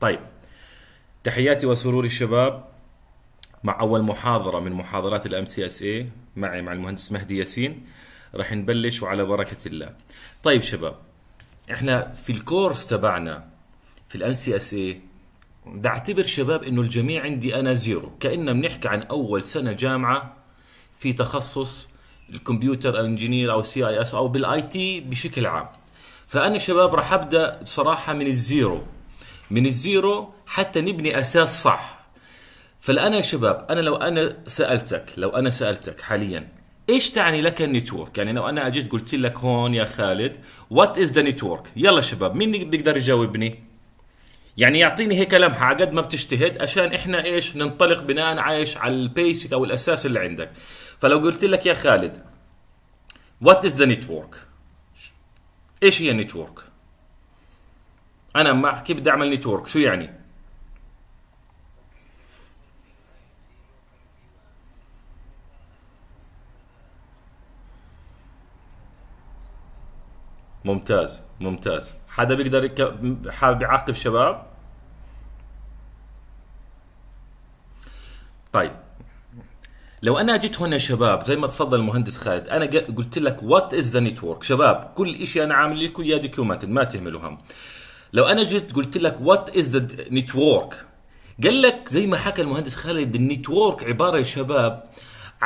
طيب تحياتي وسروري الشباب مع أول محاضرة من محاضرات الام سي اس اي معي مع المهندس مهدي ياسين راح نبلش وعلى بركة الله طيب شباب احنا في الكورس تبعنا في الام سي اس اي بدي اعتبر شباب انه الجميع عندي انا زيرو كأننا بنحكي عن اول سنة جامعة في تخصص الكمبيوتر انجينير او سي اي اس او بالاي تي بشكل عام فانا شباب راح ابدا بصراحه من الزيرو من الزيرو حتى نبني اساس صح فالان يا شباب انا لو انا سالتك لو انا سالتك حاليا ايش تعني لك النتورك؟ يعني لو انا اجيت قلت لك هون يا خالد وات از ذا نتورك؟ يلا شباب مين بيقدر يجاوبني؟ يعني يعطيني هيك لمحه على قد ما بتجتهد عشان احنا ايش ننطلق بناء عايش على البيسك او الاساس اللي عندك. فلو قلت لك يا خالد وات از ذا نتورك؟ ايش هي النيتورك أنا احكي بدي أعمل نتورك شو يعني؟ ممتاز ممتاز حدا بيقدر يك... حابب يعاقب شباب طيب لو انا جيت هنا شباب زي ما تفضل المهندس خالد انا قلت لك وات از ذا نتورك شباب كل شيء انا عامل لكم اياه دوكيومنتد ما تهملوا هم لو انا جيت قلت لك وات از ذا نتورك قال لك زي ما حكى المهندس خالد النتورك عباره يا شباب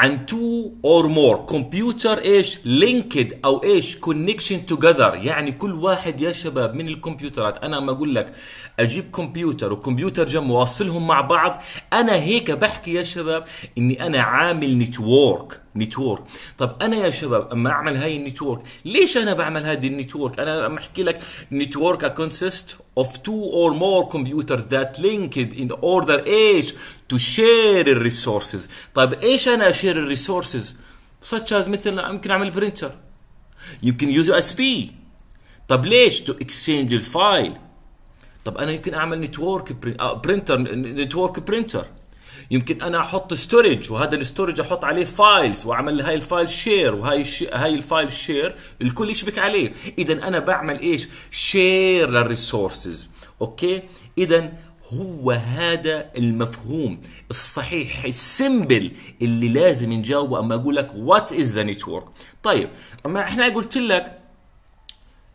عن تو اور مور كمبيوتر ايش لينكد او ايش كونكشن توجذر يعني كل واحد يا شباب من الكمبيوترات انا ما اقول لك اجيب كمبيوتر وكمبيوتر جنب واوصلهم مع بعض انا هيك بحكي يا شباب اني انا عامل نتورك نتورك طب انا يا شباب اما اعمل هاي النتورك ليش انا بعمل هذه النتورك انا عم احكي لك نتورك كونسيست of two or more computers that linked in order ايش تو شير الريسورسز طيب ايش انا اشير الريسورسز such as مثل يمكن اعمل برينتر يمكن يوز اس بي طب ليش تو اكسشينج الفايل طب انا يمكن اعمل نتورك برينتر نتورك برينتر يمكن انا احط ستورج وهذا الستورج احط عليه فايلز واعمل هاي الفايل شير وهاي الشي... هاي الفايل شير الكل يشبك عليه اذا انا بعمل ايش شير للريسورسز اوكي اذا هو هذا المفهوم الصحيح السمبل اللي لازم نجاوبه اما اقول لك وات از ذا نتورك طيب اما احنا قلت لك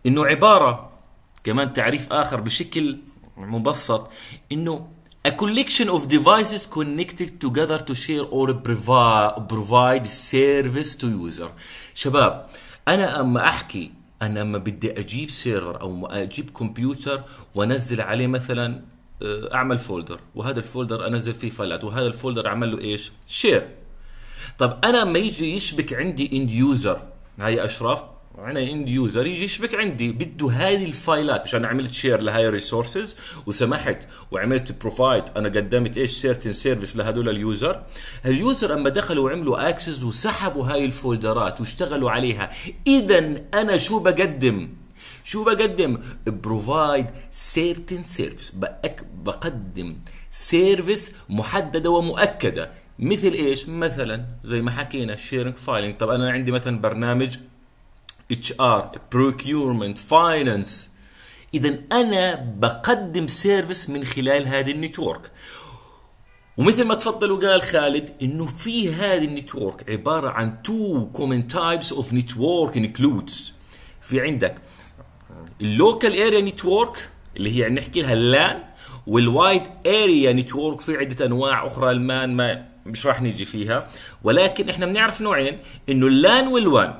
انه عباره كمان تعريف اخر بشكل مبسط انه A collection of devices connected together to share or provide service to user. شباب أنا أما أحكي أنا أما بدي أجيب سيرفر أو أجيب كمبيوتر وأنزل عليه مثلا آه، اعمل فولدر وهذا الفولدر انزل فيه فايلات وهذا الفولدر اعمل له ايش؟ شير طب انا ما يجي يشبك عندي اند يوزر هاي اشرف انا اند يوزر يجي يشبك عندي بده هذه الفايلات مش انا عملت شير لهاي الريسورسز وسمحت وعملت بروفايد انا قدمت ايش سيرتن سيرفيس لهذول اليوزر اليوزر اما دخلوا وعملوا اكسس وسحبوا هاي الفولدرات واشتغلوا عليها اذا انا شو بقدم شو بقدم بروفايد سيرتن سيرفيس بقدم سيرفيس محدده ومؤكده مثل ايش مثلا زي ما حكينا شيرنج فايلنج طب انا عندي مثلا برنامج اتش ار بروكيورمنت فاينانس اذا انا بقدم سيرفيس من خلال هذه النتورك ومثل ما تفضل وقال خالد انه في هذه النتورك عباره عن تو كومن تايبس اوف نتورك انكلودز في عندك اللوكال اريا نتورك اللي هي يعني نحكي لها اللان والوايد اريا نتورك في عده انواع اخرى المان ما مش راح نيجي فيها ولكن احنا بنعرف نوعين انه اللان والوان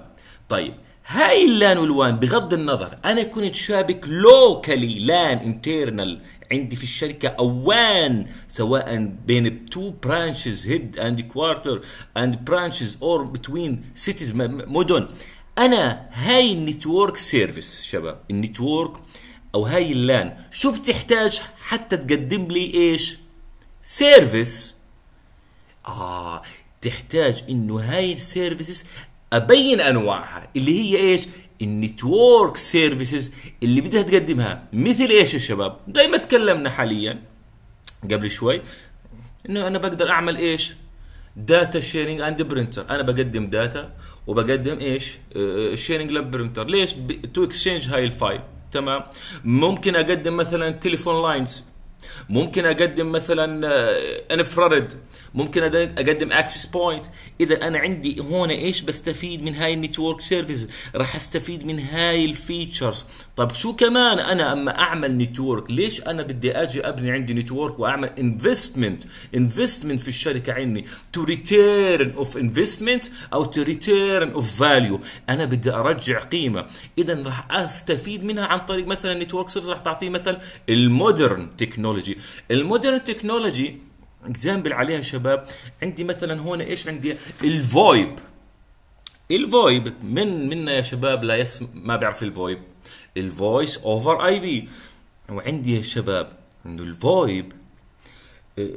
طيب هاي اللان والوان بغض النظر انا كنت شابك لوكالي لان انترنال عندي في الشركة أوان سواء بين تو برانشز هيد اند كوارتر اند برانشز اور بتوين سيتيز مدن انا هاي النتورك سيرفيس شباب النتورك او هاي اللان شو بتحتاج حتى تقدم لي ايش سيرفيس اه تحتاج انه هاي السيرفيسز ابين انواعها اللي هي ايش النتورك سيرفيسز اللي بدها تقدمها مثل ايش يا شباب زي ما تكلمنا حاليا قبل شوي انه انا بقدر اعمل ايش داتا شيرنج اند برينتر انا بقدم داتا وبقدم ايش الشيرنج آه، لابرمتر آه، ليش تو اكسشينج هاي الفايل تمام ممكن اقدم مثلا تليفون لاينز ممكن اقدم مثلا انفرارد آه، ممكن اقدم اكسس بوينت اذا انا عندي هون ايش بستفيد من هاي النتورك سيرفيس راح استفيد من هاي الفيتشرز طب شو كمان انا اما اعمل نتورك ليش انا بدي اجي ابني عندي نتورك واعمل انفستمنت انفستمنت في الشركه عندي تو ريتيرن اوف انفستمنت او تو ريتيرن اوف فاليو انا بدي ارجع قيمه اذا راح استفيد منها عن طريق مثلا نتورك سيرفيس راح تعطيه مثلا المودرن تكنولوجي تكنولوجي المودرن تكنولوجي اكزامبل عليها شباب عندي مثلا هون ايش عندي الفويب الفويب من منا يا شباب لا يس ما بيعرف الفويب الفويس اوفر اي بي وعندي يا شباب انه الفويب آه،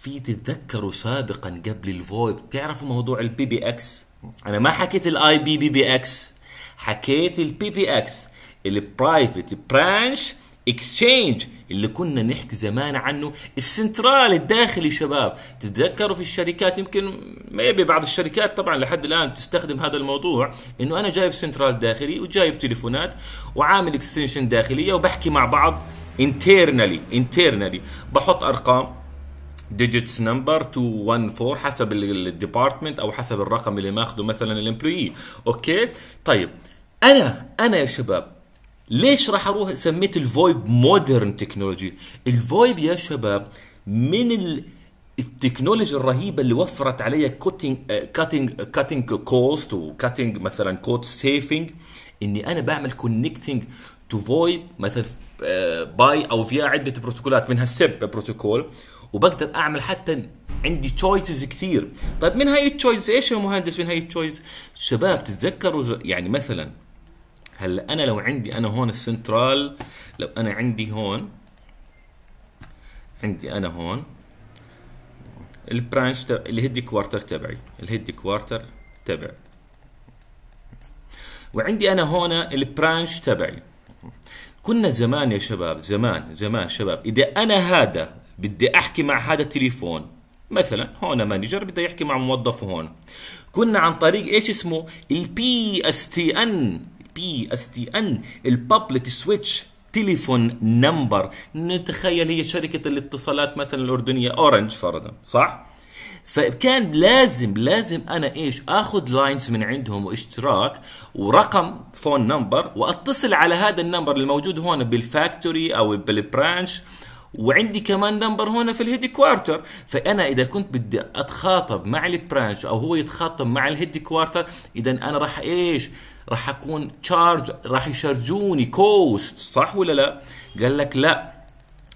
في تتذكروا سابقا قبل الفويب تعرفوا موضوع البي بي اكس انا ما حكيت الاي بي بي بي اكس حكيت البي بي اكس البرايفت برانش اكسشينج اللي كنا نحكي زمان عنه السنترال الداخلي شباب تتذكروا في الشركات يمكن ميبي بعض الشركات طبعا لحد الان تستخدم هذا الموضوع انه انا جايب سنترال داخلي وجايب تليفونات وعامل اكستنشن داخليه وبحكي مع بعض انترنالي انترنالي بحط ارقام ديجيتس نمبر 214 حسب الديبارتمنت او حسب الرقم اللي ماخذه مثلا الامبلويي اوكي طيب انا انا يا شباب ليش راح اروح سميت الفويب مودرن تكنولوجي الفويب يا شباب من ال... التكنولوجيا الرهيبه اللي وفرت علي كوتنج كاتينج كاتينج كوست وكاتينج مثلا كوت سيفنج اني انا بعمل كونكتنج تو فويب مثلا باي آه، او فيا عده بروتوكولات منها السب بروتوكول وبقدر اعمل حتى عندي تشويسز كثير طيب من هاي التشويسز ايش يا مهندس من هاي التشويسز شباب تتذكروا يعني مثلا هلا انا لو عندي انا هون السنترال لو انا عندي هون عندي انا هون البرانش تب... الهيد كوارتر تبعي الهيد كوارتر تبعي وعندي انا هون البرانش تبعي كنا زمان يا شباب زمان زمان شباب اذا انا هذا بدي احكي مع هذا التليفون مثلا هون مانجر بده يحكي مع موظف هون كنا عن طريق ايش اسمه البي اس تي ان بي اس تي ان الببليك سويتش تليفون نمبر نتخيل هي شركة الاتصالات مثلا الأردنية أورنج فرضا صح؟ فكان لازم لازم انا ايش اخذ لاينز من عندهم واشتراك ورقم فون نمبر واتصل على هذا النمبر الموجود هون بالفاكتوري او بالبرانش وعندي كمان نمبر هنا في الهيد كوارتر فانا اذا كنت بدي اتخاطب مع البرانش او هو يتخاطب مع الهيد كوارتر اذا انا راح ايش راح اكون تشارج راح يشارجوني كوست صح ولا لا قال لك لا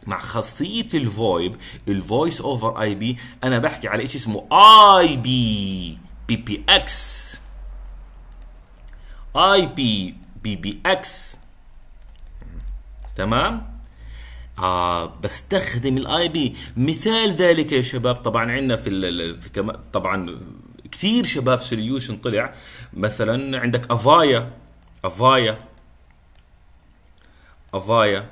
مع خاصية الفويب الفويس اوفر اي بي انا بحكي على شيء اسمه اي بي بي بي اكس اي بي بي بي اكس تمام آه بستخدم الاي بي مثال ذلك يا شباب طبعا عندنا في, في كما طبعا كثير شباب سوليوشن طلع مثلا عندك افايا افايا افايا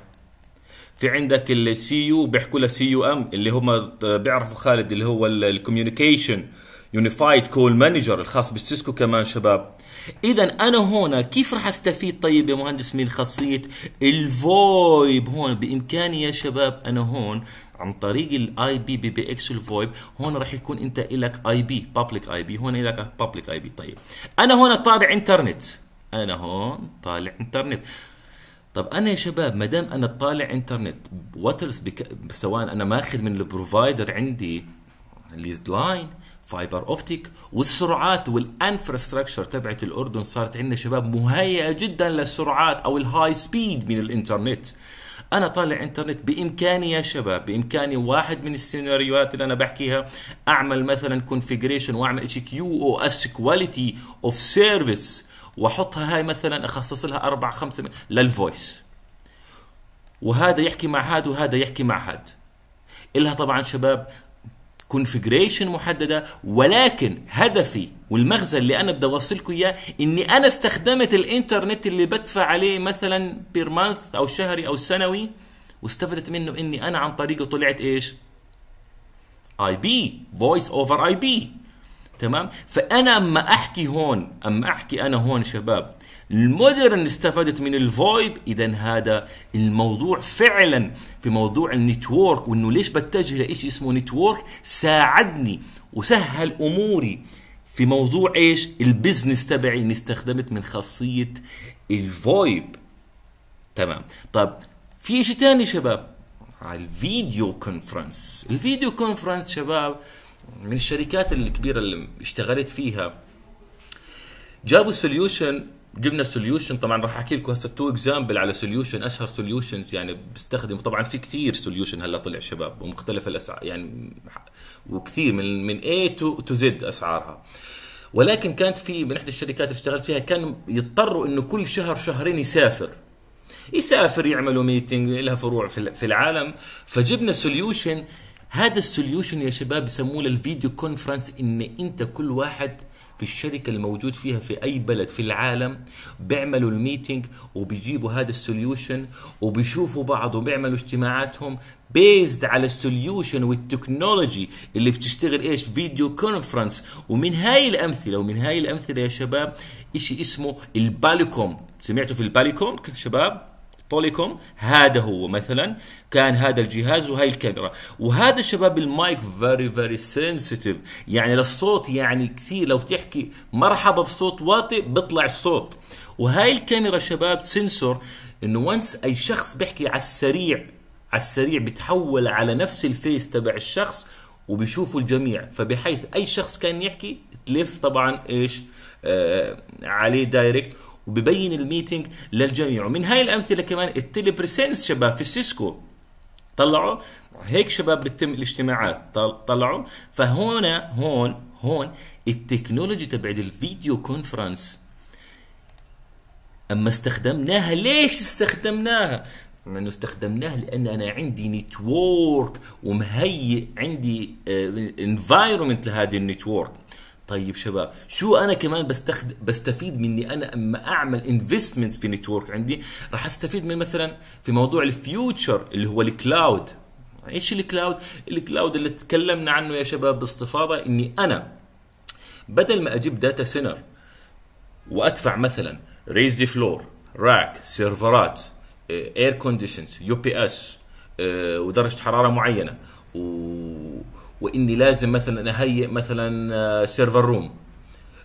في عندك السي يو بيحكوا له سي يو ام اللي هم بيعرفوا خالد اللي هو الكوميونيكيشن يونيفايد كول مانجر الخاص بالسيسكو كمان شباب اذا انا هنا كيف راح استفيد طيب يا مهندس من خاصيه الفويب هون بامكاني يا شباب انا هون عن طريق الاي بي بي بي اكس الفويب هون راح يكون انت لك اي بي بابليك اي بي هون لك بابليك اي بي طيب انا هون طالع انترنت انا هون طالع انترنت طب انا يا شباب ما دام انا طالع انترنت واترز بك... سواء انا ماخذ من البروفايدر عندي ليز لاين فايبر اوبتيك والسرعات والانفراستراكشر تبعت الاردن صارت عندنا شباب مهيئه جدا للسرعات او الهاي سبيد من الانترنت انا طالع انترنت بامكاني يا شباب بامكاني واحد من السيناريوهات اللي انا بحكيها اعمل مثلا كونفيجريشن واعمل اتش كيو او اس كواليتي اوف سيرفيس واحطها هاي مثلا اخصص لها اربع خمسه للفويس وهذا يحكي مع هذا وهذا يحكي مع هذا إلها طبعا شباب كونفجريشن محدده ولكن هدفي والمغزى اللي انا بدي اوصلكم اياه اني انا استخدمت الانترنت اللي بدفع عليه مثلا بير مانث او شهري او سنوي واستفدت منه اني انا عن طريقه طلعت ايش؟ اي بي فويس اوفر اي بي تمام فانا اما احكي هون اما احكي انا هون شباب المودرن استفادت من الفويب اذا هذا الموضوع فعلا في موضوع النتورك وانه ليش بتجه لشيء اسمه نتورك ساعدني وسهل اموري في موضوع ايش البزنس تبعي اني استخدمت من خاصيه الفويب تمام طب في شيء تاني شباب على الفيديو كونفرنس الفيديو كونفرنس شباب من الشركات الكبيره اللي اشتغلت فيها جابوا سوليوشن جبنا سوليوشن طبعا راح احكي لكم هسه تو اكزامبل على سوليوشن اشهر سوليوشنز يعني بستخدم طبعا في كثير سوليوشن هلا طلع شباب ومختلف الاسعار يعني وكثير من من A تو زد اسعارها ولكن كانت في من احدى الشركات اللي اشتغلت فيها كانوا يضطروا انه كل شهر شهرين يسافر يسافر يعملوا ميتنج لها فروع في العالم فجبنا سوليوشن هذا السوليوشن يا شباب بسموه الفيديو كونفرنس ان انت كل واحد في الشركة الموجود فيها في أي بلد في العالم بيعملوا الميتينج وبيجيبوا هذا السوليوشن وبيشوفوا بعض وبيعملوا اجتماعاتهم بيزد على السوليوشن والتكنولوجي اللي بتشتغل ايش فيديو كونفرنس ومن هاي الامثله ومن هاي الامثله يا شباب شيء اسمه الباليكوم سمعتوا في الباليكوم شباب طولكم هذا هو مثلا كان هذا الجهاز وهي الكاميرا وهذا الشباب المايك فيري فيري سنسيتيف يعني للصوت يعني كثير لو تحكي مرحبا بصوت واطي بيطلع الصوت وهاي الكاميرا شباب سنسور انه وانس اي شخص بيحكي على السريع على السريع بتحول على نفس الفيس تبع الشخص وبيشوفوا الجميع فبحيث اي شخص كان يحكي تلف طبعا ايش آه عليه دايركت وببين الميتنج للجميع ومن هاي الامثله كمان التليبريسنس شباب في السيسكو طلعوا هيك شباب بتتم الاجتماعات طلعوا فهون هون هون التكنولوجي تبعت الفيديو كونفرنس اما استخدمناها ليش استخدمناها لانه استخدمناها لان انا عندي نتورك ومهيئ عندي انفايرمنت آه، لهذه النتورك طيب شباب شو انا كمان بستخد... بستفيد مني انا اما اعمل انفستمنت في نتورك عندي راح استفيد من مثلا في موضوع الفيوتشر اللي هو الكلاود ايش الكلاود الكلاود اللي تكلمنا عنه يا شباب باستفاضه اني انا بدل ما اجيب داتا سنتر وادفع مثلا ريز دي فلور راك سيرفرات اير كونديشنز يو بي اس ودرجه حراره معينه و واني لازم مثلا اهيئ مثلا سيرفر روم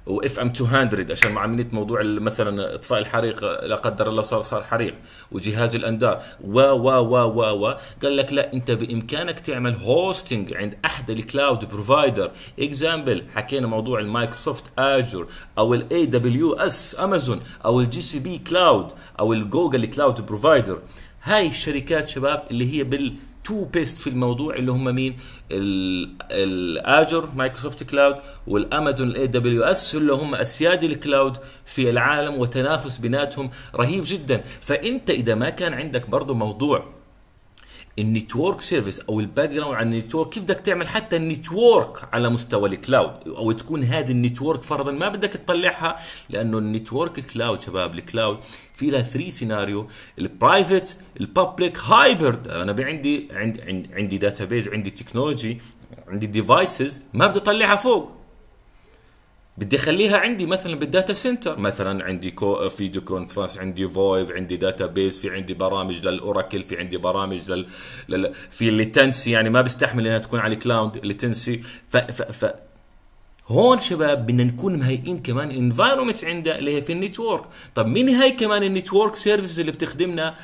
واف ام 200 عشان مع موضوع مثلا اطفاء الحريق لا قدر الله صار صار حريق وجهاز الاندار و و و و و قال لك لا انت بامكانك تعمل هوستنج عند احد الكلاود بروفايدر اكزامبل حكينا موضوع المايكروسوفت اجر او الاي دبليو اس امازون او الجي سي بي كلاود او الجوجل كلاود بروفايدر هاي الشركات شباب اللي هي بال تو بيست في الموضوع اللي هم مين الاجر مايكروسوفت كلاود والامازون الاي دبليو اس اللي هم اسياد الكلاود في العالم وتنافس بيناتهم رهيب جدا فانت اذا ما كان عندك برضه موضوع النتورك سيرفيس او الباك جراوند عن النتورك كيف بدك تعمل حتى النتورك على مستوى الكلاود او تكون هذه النتورك فرضا ما بدك تطلعها لانه النتورك الكلاود شباب الكلاود في لها 3 سيناريو البرايفت الببليك هايبرد انا عندي عندي عندي داتابيز عندي تكنولوجي عندي ديفايسز ما بدي اطلعها فوق بدي اخليها عندي مثلا بالداتا سنتر مثلا عندي كو فيديو كونفرنس عندي فويف عندي داتا بيز في عندي برامج للاوراكل في عندي برامج لل, لل... في الليتنسي يعني ما بستحمل انها تكون على الكلاود الليتنسي ف... ف... ف... هون شباب بدنا نكون مهيئين كمان انفايرومنت عندها اللي هي في النتورك طب مين هاي كمان النتورك سيرفيس اللي بتخدمنا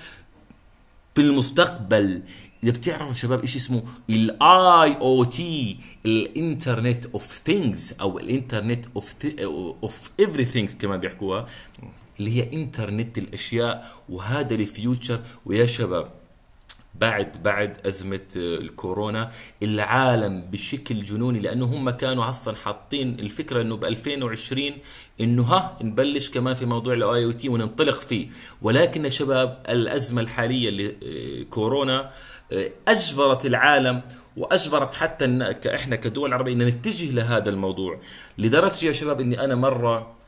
في المستقبل اذا بتعرفوا شباب ايش اسمه الاي او تي الانترنت اوف ثينجز او الانترنت اوف اوف ايفري ثينجز كما بيحكوها اللي هي انترنت الاشياء وهذا الفيوتشر ويا شباب بعد بعد أزمة آه، الكورونا العالم بشكل جنوني لأنه هم كانوا أصلا حاطين الفكرة أنه ب 2020 أنه ها نبلش كمان في موضوع الاي او تي وننطلق فيه ولكن يا شباب الأزمة الحالية اللي آه، كورونا اجبرت العالم واجبرت حتى احنا كدول عربيه ان نتجه لهذا الموضوع لدرجه يا شباب اني انا مره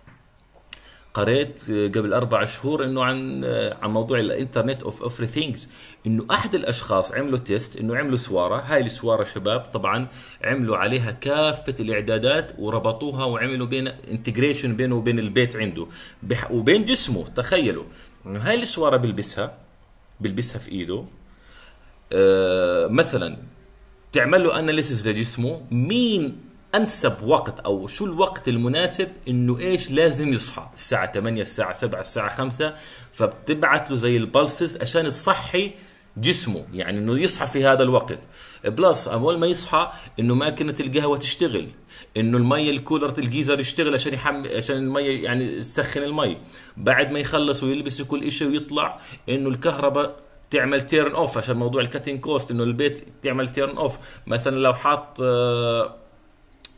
قريت قبل اربع شهور انه عن عن موضوع الانترنت اوف افري ثينجز انه احد الاشخاص عملوا تيست انه عملوا سواره هاي السواره شباب طبعا عملوا عليها كافه الاعدادات وربطوها وعملوا بين انتجريشن بينه وبين البيت عنده وبين جسمه تخيلوا انه هاي السواره بيلبسها بيلبسها في ايده آه، مثلا تعمل له اناليسيس لجسمه مين انسب وقت او شو الوقت المناسب انه ايش لازم يصحى الساعه 8 الساعه 7 الساعه 5 فبتبعت له زي البلسز عشان تصحي جسمه يعني انه يصحى في هذا الوقت بلس اول ما يصحى انه ماكينه القهوه تشتغل انه المي الكولر الجيزر يشتغل عشان يحم عشان المي يعني تسخن المي بعد ما يخلص ويلبس كل شيء ويطلع انه الكهرباء تعمل تيرن اوف عشان موضوع الكاتين كوست انه البيت تعمل تيرن اوف مثلا لو حاط آه،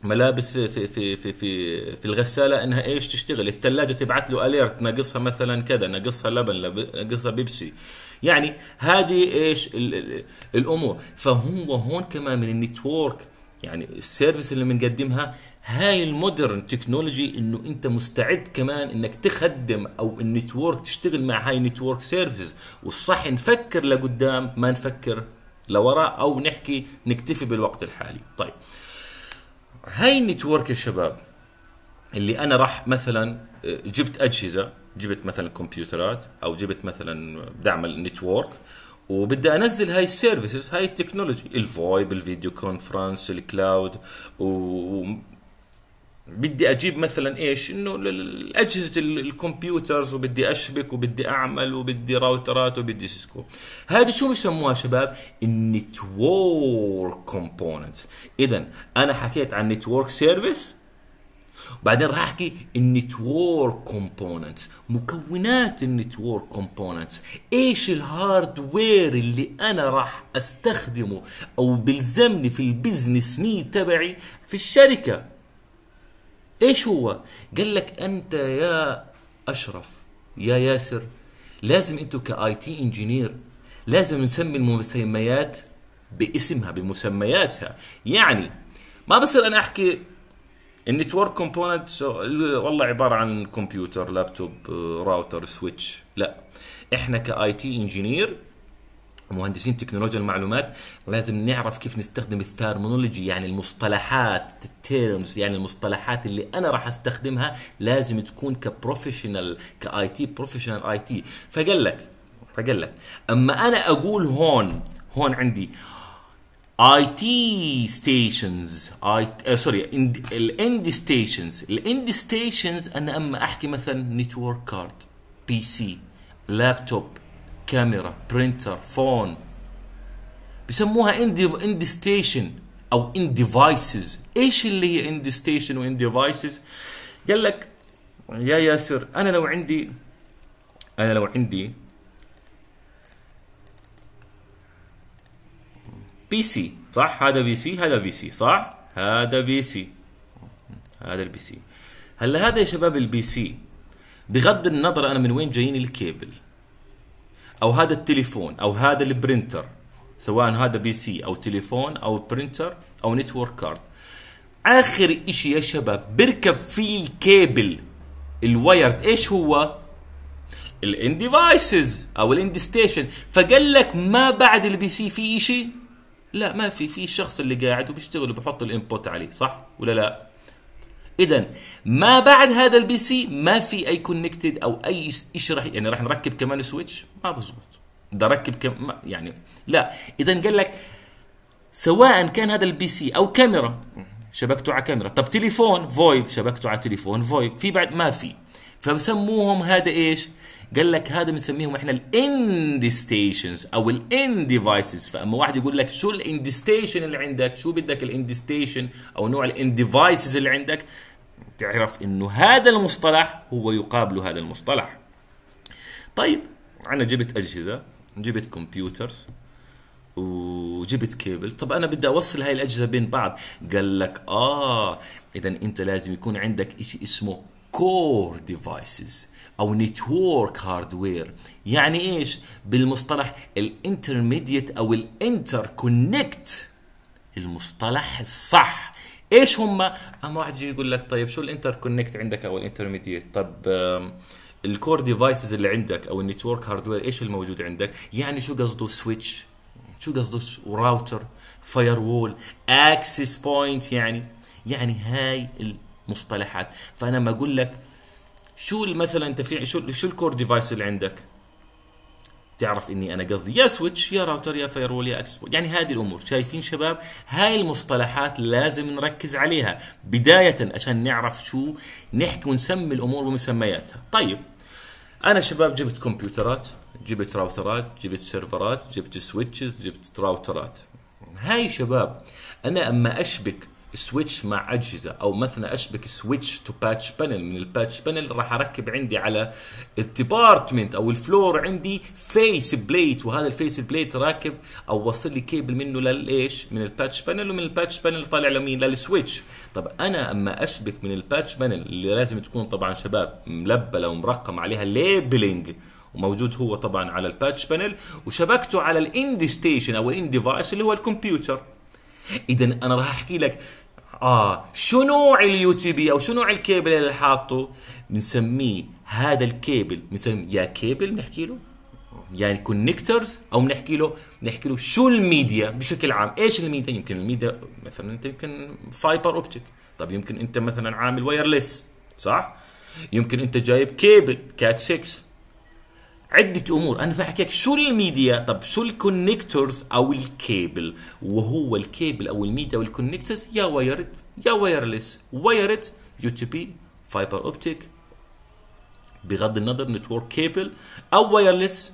ملابس في في في في في, في الغساله انها ايش تشتغل الثلاجه تبعت له اليرت ناقصها مثلا كذا ناقصها لبن ناقصها بيبسي يعني هذه ايش الـ الـ الامور فهو هون كمان من النتورك يعني السيرفيس اللي بنقدمها هاي المودرن تكنولوجي انه انت مستعد كمان انك تخدم او النتورك تشتغل مع هاي نتورك سيرفيس والصح نفكر لقدام ما نفكر لوراء او نحكي نكتفي بالوقت الحالي طيب هاي النتورك يا شباب اللي انا راح مثلا آه، جبت اجهزه جبت مثلا كمبيوترات او جبت مثلا بدي اعمل نتورك وبدي انزل هاي السيرفيسز هاي التكنولوجي الفويب الفيديو كونفرنس الكلاود و بدي اجيب مثلا ايش انه اجهزه الكمبيوترز وبدي اشبك وبدي اعمل وبدي راوترات وبدي سيسكو هذه شو بسموها شباب النتورك كومبوننتس اذا انا حكيت عن نتورك سيرفيس بعدين راح احكي النتورك كومبوننتس مكونات النتورك كومبوننتس ايش الهاردوير اللي انا راح استخدمه او بلزمني في البزنس مي تبعي في الشركه ايش هو؟ قال لك انت يا اشرف يا ياسر لازم انتم كاي تي انجينير لازم نسمي المسميات باسمها بمسمياتها يعني ما بصير انا احكي النتورك كومبوننت والله عباره عن كمبيوتر لابتوب آه، راوتر سويتش لا احنا كاي تي انجينير مهندسين تكنولوجيا المعلومات لازم نعرف كيف نستخدم الترمينولوجي يعني المصطلحات التيرمز يعني المصطلحات اللي انا راح استخدمها لازم تكون كبروفيشنال كاي تي بروفيشنال اي تي فقال لك فقال لك اما انا اقول هون هون عندي اي تي ستيشنز اي سوري الاند ستيشنز الاند ستيشنز انا اما احكي مثلا نتورك كارد بي سي لابتوب كاميرا برينتر فون بسموها اند اندي ستيشن او ان ديفايسز ايش اللي هي اند ستيشن واند ديفايسز قال لك يا ياسر انا لو عندي انا لو عندي بي سي صح هذا بي سي هذا بي سي صح هذا بي سي هذا البي سي هلا هذا يا شباب البي سي بغض النظر انا من وين جايين الكيبل او هذا التليفون او هذا البرنتر سواء هذا بي سي او تليفون او برنتر او نتورك كارد اخر اشي يا شباب بركب فيه الكيبل الوايرد ايش هو الان ديفايسز او الاند ستيشن فقال لك ما بعد البي سي في اشي لا ما في في شخص اللي قاعد وبيشتغل وبحط الانبوت عليه صح ولا لا اذا ما بعد هذا البي سي ما في اي كونكتد او اي شيء راح يعني راح نركب كمان سويتش ما بزبط بدي اركب كم يعني لا اذا قال لك سواء كان هذا البي سي او كاميرا شبكته على كاميرا طب تليفون فويب شبكته على تليفون فويب في بعد ما في فبسموهم هذا ايش قال لك هذا بنسميهم احنا الاند ستيشنز او الاند ديفايسز فاما واحد يقول لك شو الاند ستيشن اللي عندك شو بدك الاند ستيشن او نوع الاند ديفايسز اللي عندك تعرف انه هذا المصطلح هو يقابل هذا المصطلح طيب انا جبت اجهزه جبت كمبيوترز وجبت كيبل طب انا بدي اوصل هاي الاجهزه بين بعض قال لك اه اذا انت لازم يكون عندك شيء اسمه كور ديفايسز او نتورك هاردوير يعني ايش بالمصطلح الانترميديت او الانتر كونكت المصطلح الصح ايش هم اما واحد يجي يقول لك طيب شو الانتر كونكت عندك او الانترميديت طب الكور ديفايسز اللي عندك او النتورك هاردوير ايش الموجود عندك يعني شو قصده سويتش شو قصده راوتر فاير وول اكسس بوينت يعني يعني هاي المصطلحات فانا ما اقول لك شو مثلا انت في شو شو الكور ديفايس اللي عندك تعرف اني انا قصدي يا سويتش يا راوتر يا فايرول يا اكسس يعني هذه الامور شايفين شباب هاي المصطلحات لازم نركز عليها بدايه عشان نعرف شو نحكي ونسمي الامور بمسمياتها طيب انا شباب جبت كمبيوترات جبت راوترات جبت سيرفرات جبت سويتشز جبت راوترات هاي شباب انا اما اشبك سويتش مع اجهزه او مثلا اشبك سويتش تو باتش بانل من الباتش بانل راح اركب عندي على الديبارتمنت او الفلور عندي فيس بليت وهذا الفيس بليت راكب او وصل لي كيبل منه للايش من الباتش بانل ومن الباتش بانل طالع لمين للسويتش طب انا اما اشبك من الباتش بانل اللي لازم تكون طبعا شباب ملبله ومرقم عليها ليبلينج وموجود هو طبعا على الباتش بانل وشبكته على الاند ستيشن او الاند ديفايس اللي هو الكمبيوتر اذا انا راح احكي لك اه شو نوع اليو او شو نوع الكيبل اللي حاطه بنسميه هذا الكيبل بنسميه يا كيبل بنحكي له يعني كونكترز او بنحكي له بنحكي له شو الميديا بشكل عام ايش الميديا يمكن الميديا مثلا انت يمكن فايبر اوبتيك طب يمكن انت مثلا عامل وايرلس صح يمكن انت جايب كيبل كات 6 عدة أمور أنا لك شو الميديا طب شو الكونكتورز أو الكيبل وهو الكيبل أو الميديا الكونكتورز يا وايرد يا وايرلس وايرد يو تي بي فايبر أوبتيك بغض النظر نتورك كيبل أو وايرلس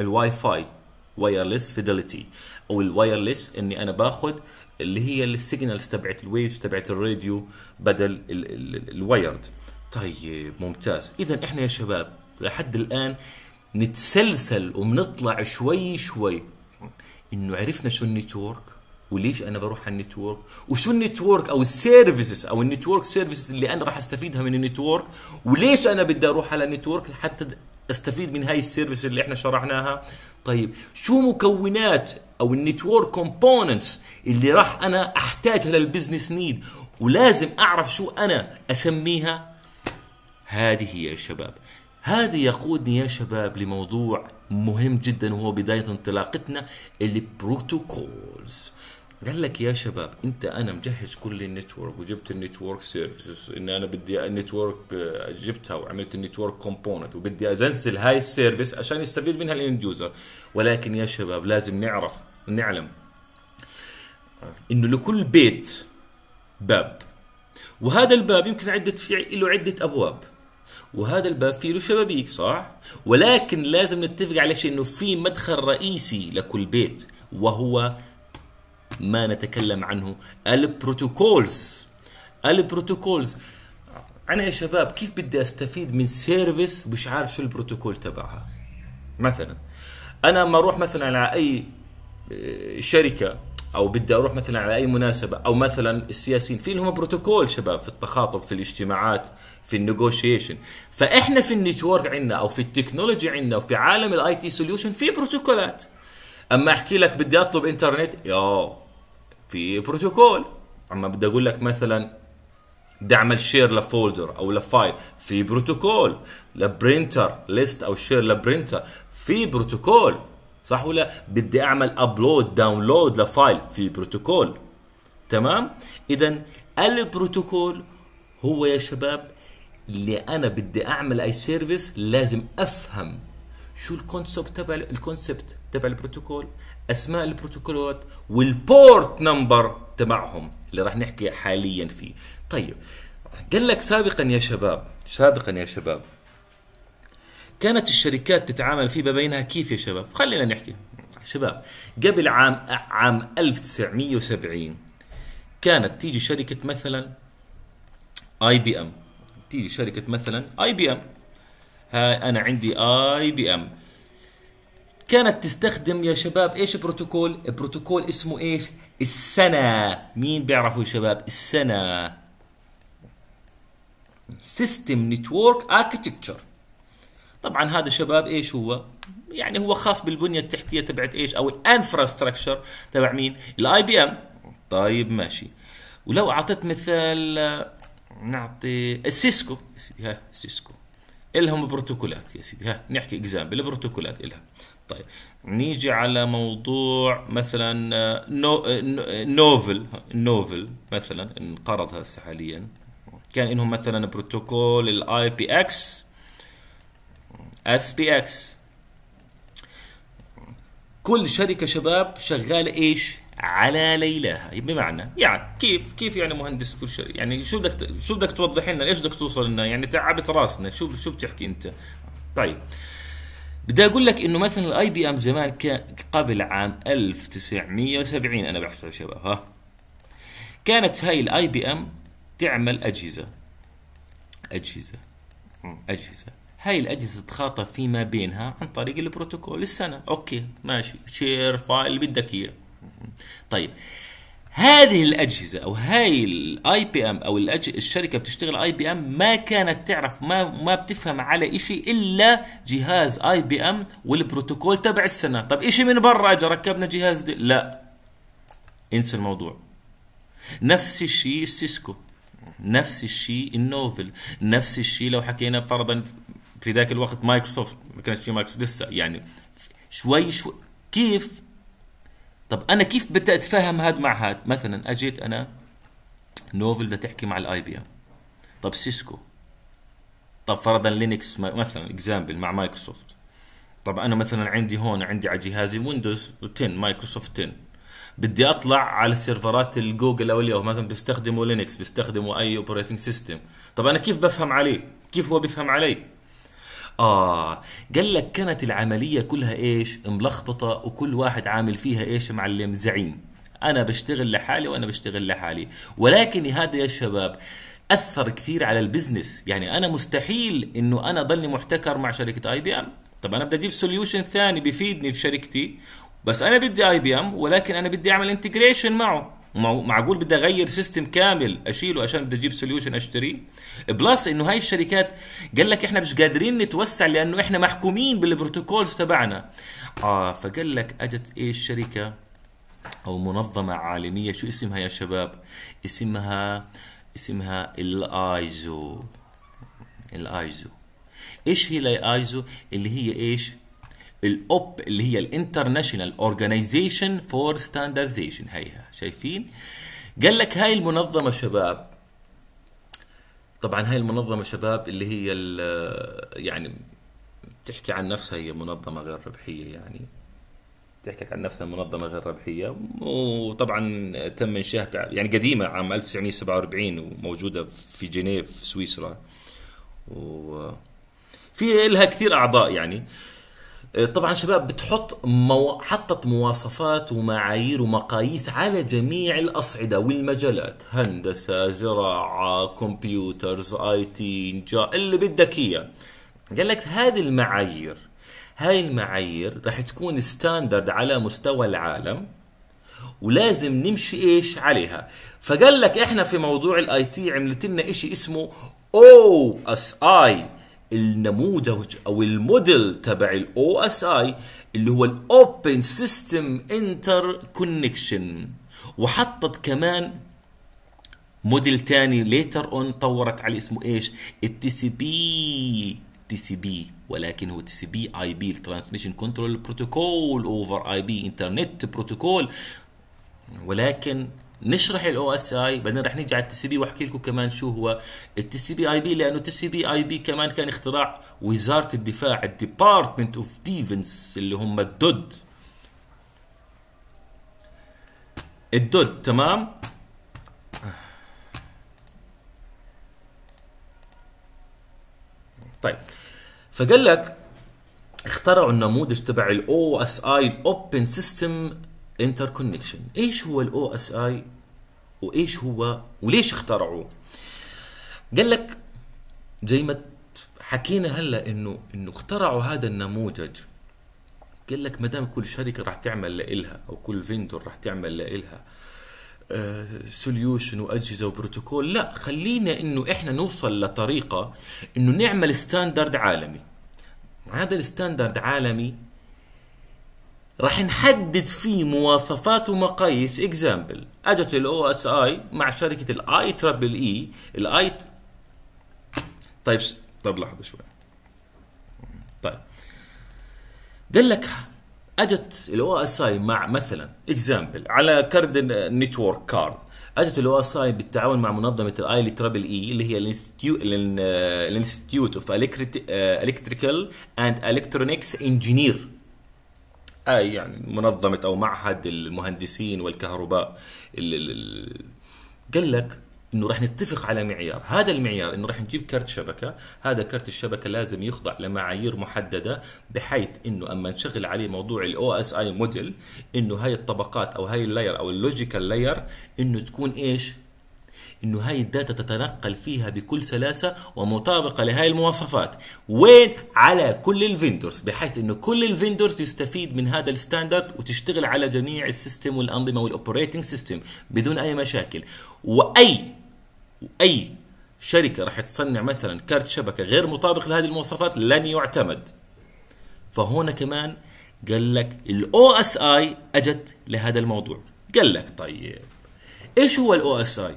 الواي فاي وايرلس فيدلتي او الوايرلس اني انا باخذ اللي هي السيجنالز تبعت الويفز تبعت الراديو بدل الوايرد طيب ممتاز اذا احنا يا شباب لحد الان نتسلسل وبنطلع شوي شوي انه عرفنا شو النتورك وليش انا بروح على النتورك وشو النتورك او السيرفيسز او النتورك سيرفيسز اللي انا راح استفيدها من النتورك وليش انا بدي اروح على النتورك حتى استفيد من هاي السيرفيس اللي احنا شرحناها طيب شو مكونات او النتورك كومبوننتس اللي راح انا احتاجها للبزنس نيد ولازم اعرف شو انا اسميها هذه هي يا شباب هذا يقودني يا شباب لموضوع مهم جدا وهو بداية انطلاقتنا البروتوكولز قال لك يا شباب انت انا مجهز كل النتورك وجبت النتورك سيرفيسز ان انا بدي النتورك آه، جبتها وعملت النتورك كومبوننت وبدي انزل هاي السيرفيس عشان يستفيد منها الاند يوزر ولكن يا شباب لازم نعرف نعلم آه، انه لكل بيت باب وهذا الباب يمكن عدة في له عدة ابواب وهذا الباب فيه له شبابيك صح؟ ولكن لازم نتفق على شيء انه في مدخل رئيسي لكل بيت وهو ما نتكلم عنه البروتوكولز البروتوكولز انا يا شباب كيف بدي استفيد من سيرفيس مش عارف شو البروتوكول تبعها مثلا انا لما اروح مثلا على اي آه، شركه او بدي اروح مثلا على اي مناسبه او مثلا السياسيين في لهم بروتوكول شباب في التخاطب في الاجتماعات في النيغوشيشن فاحنا في النيتورك عندنا او في التكنولوجي عندنا وفي عالم الاي تي سوليوشن في بروتوكولات اما احكي لك بدي اطلب انترنت يا في بروتوكول اما بدي اقول لك مثلا بدي اعمل شير لفولدر او لفايل في بروتوكول لبرينتر ليست او شير لبرينتر في بروتوكول صح ولا بدي اعمل ابلود داونلود لفايل في بروتوكول تمام اذا البروتوكول هو يا شباب اللي انا بدي اعمل اي سيرفيس لازم افهم شو الكونسبت تبع الكونسبت تبع البروتوكول اسماء البروتوكولات والبورت نمبر تبعهم اللي راح نحكي حاليا فيه طيب قال لك سابقا يا شباب سابقا يا شباب كانت الشركات تتعامل فيما بينها كيف يا شباب خلينا نحكي شباب قبل عام عام 1970 كانت تيجي شركة مثلا اي بي ام تيجي شركة مثلا اي بي ام هاي انا عندي اي بي ام كانت تستخدم يا شباب ايش بروتوكول؟ بروتوكول اسمه ايش؟ السنة مين بيعرفوا يا شباب؟ السنة سيستم نتورك اركتكتشر طبعا هذا شباب ايش هو يعني هو خاص بالبنيه التحتيه تبعت ايش او الانفراستراكشر تبع مين الاي بي ام طيب ماشي ولو اعطيت مثال نعطي السيسكو يا سيدي ها سيسكو الهم بروتوكولات يا سيدي ها نحكي اكزامبل بروتوكولات الها طيب نيجي على موضوع مثلا نو نوفل نوفل مثلا انقرض هسه حاليا كان انهم مثلا بروتوكول الاي بي اكس اس بي اكس كل شركه شباب شغاله ايش على ليلاها بمعنى يعني كيف كيف يعني مهندس كل شيء يعني شو بدك شو بدك توضح لنا ايش بدك توصل لنا يعني تعبت راسنا شو شو بتحكي انت طيب بدي اقول لك انه مثلا الاي بي ام زمان كان قبل عام 1970 انا بحكي يا شباب ها كانت هاي الاي بي ام تعمل اجهزه اجهزه اجهزه هاي الاجهزه تتخاطب فيما بينها عن طريق البروتوكول السنه اوكي ماشي شير فايل بدك اياه طيب هذه الاجهزه او هاي الاي بي ام او الأج... الشركه بتشتغل اي بي ام ما كانت تعرف ما ما بتفهم على شيء الا جهاز اي بي ام والبروتوكول تبع السنه طب شيء من برا اجى ركبنا جهاز دي. لا انسى الموضوع نفس الشيء السيسكو نفس الشيء النوفل نفس الشيء لو حكينا فرضا في ذاك الوقت مايكروسوفت ما كانش في مايكروسوفت لسه يعني شوي شوي كيف طب انا كيف بدي اتفاهم هذا مع هذا مثلا اجيت انا نوفل بدها تحكي مع الاي بي ام طب سيسكو طب فرضا لينكس مثلا اكزامبل مع مايكروسوفت طب انا مثلا عندي هون عندي على جهازي ويندوز 10 مايكروسوفت 10 بدي اطلع على سيرفرات الجوجل او اليوم مثلا بيستخدموا لينكس بيستخدموا اي اوبريتنج سيستم طب انا كيف بفهم عليه كيف هو بيفهم علي آه قال لك كانت العملية كلها إيش ملخبطة وكل واحد عامل فيها إيش معلم زعيم أنا بشتغل لحالي وأنا بشتغل لحالي ولكن هذا يا شباب أثر كثير على البزنس يعني أنا مستحيل أنه أنا ضلني محتكر مع شركة آي بي أم طب أنا بدي أجيب سوليوشن ثاني بيفيدني في شركتي بس أنا بدي آي بي أم ولكن أنا بدي أعمل انتجريشن معه معقول بدي اغير سيستم كامل اشيله عشان بدي اجيب سوليوشن اشتريه بلس انه هاي الشركات قال لك احنا مش قادرين نتوسع لانه احنا محكومين بالبروتوكولز تبعنا اه فقال لك اجت ايه الشركه او منظمه عالميه شو اسمها يا شباب اسمها اسمها الايزو الايزو ايش هي الايزو اللي هي ايش الاوب اللي هي الانترناشونال اورجانيزيشن فور ستاندرزيشن هيها شايفين قال لك هاي المنظمه شباب طبعا هاي المنظمه شباب اللي هي يعني بتحكي عن نفسها هي منظمه غير ربحيه يعني بتحكي عن نفسها منظمه غير ربحيه وطبعا تم انشائها يعني قديمه عام 1947 وموجوده في جنيف سويسرا و في لها كثير اعضاء يعني آه، طبعا شباب بتحط مو... حطت مواصفات ومعايير ومقاييس على جميع الاصعده والمجالات هندسه زراعه كمبيوترز اي تي اللي بدك اياه قال لك هذه المعايير هاي المعايير رح تكون ستاندرد على مستوى العالم ولازم نمشي ايش عليها فقال لك احنا في موضوع الاي تي عملت لنا شيء اسمه او اس اي النموذج او الموديل تبع الاو اس اي اللي هو الاوبن سيستم انتر كونكشن وحطت كمان موديل تاني ليتر اون طورت عليه اسمه ايش التي سي بي تي سي بي ولكن هو تي سي بي اي بي الترانسميشن كنترول بروتوكول اوفر اي بي انترنت بروتوكول ولكن نشرح الاو اس اي بعدين رح نيجي على التي سي بي واحكي لكم كمان شو هو التي سي بي اي بي لانه التي سي بي اي بي كمان كان اختراع وزاره الدفاع الديبارتمنت اوف ديفنس اللي هم الدود الدود تمام طيب فقال لك اخترعوا النموذج تبع الاو اس اي الاوبن سيستم كونكشن ايش هو الاو اس اي وايش هو وليش اخترعوه قال لك زي ما حكينا هلا انه انه اخترعوا هذا النموذج قال لك ما دام كل شركه راح تعمل لإلها او كل فيندور راح تعمل لإلها سوليوشن آه، واجهزه وبروتوكول لا خلينا انه احنا نوصل لطريقه انه نعمل ستاندرد عالمي هذا الستاندرد عالمي راح نحدد فيه مواصفات ومقاييس اكزامبل اجت الاو اس اي مع شركه الاي تربل اي الاي طيب طيب لحظه شوي طيب قال لك اجت الاو اس اي مع مثلا اكزامبل على كارد نتورك كارد اجت الاو اس اي بالتعاون مع منظمه الاي ترابل اي اللي هي الانستيوت اوف الكتريكال اند الكترونكس انجينير هاي يعني منظمة أو معهد المهندسين والكهرباء قال لك انه راح نتفق على معيار، هذا المعيار انه راح نجيب كرت شبكه، هذا كرت الشبكه لازم يخضع لمعايير محدده بحيث انه اما نشغل عليه موضوع الاو اس اي موديل انه هاي الطبقات او هاي اللاير او اللوجيكال لاير انه تكون ايش؟ انه هاي الداتا تتنقل فيها بكل سلاسه ومطابقه لهاي المواصفات وين على كل الفيندورز بحيث انه كل الفيندورز يستفيد من هذا الستاندرد وتشتغل على جميع السيستم والانظمه والاوبريتنج سيستم بدون اي مشاكل واي اي شركه راح تصنع مثلا كارت شبكه غير مطابق لهذه المواصفات لن يعتمد فهنا كمان قال لك الاو اس اي اجت لهذا الموضوع قال لك طيب ايش هو الاو اس اي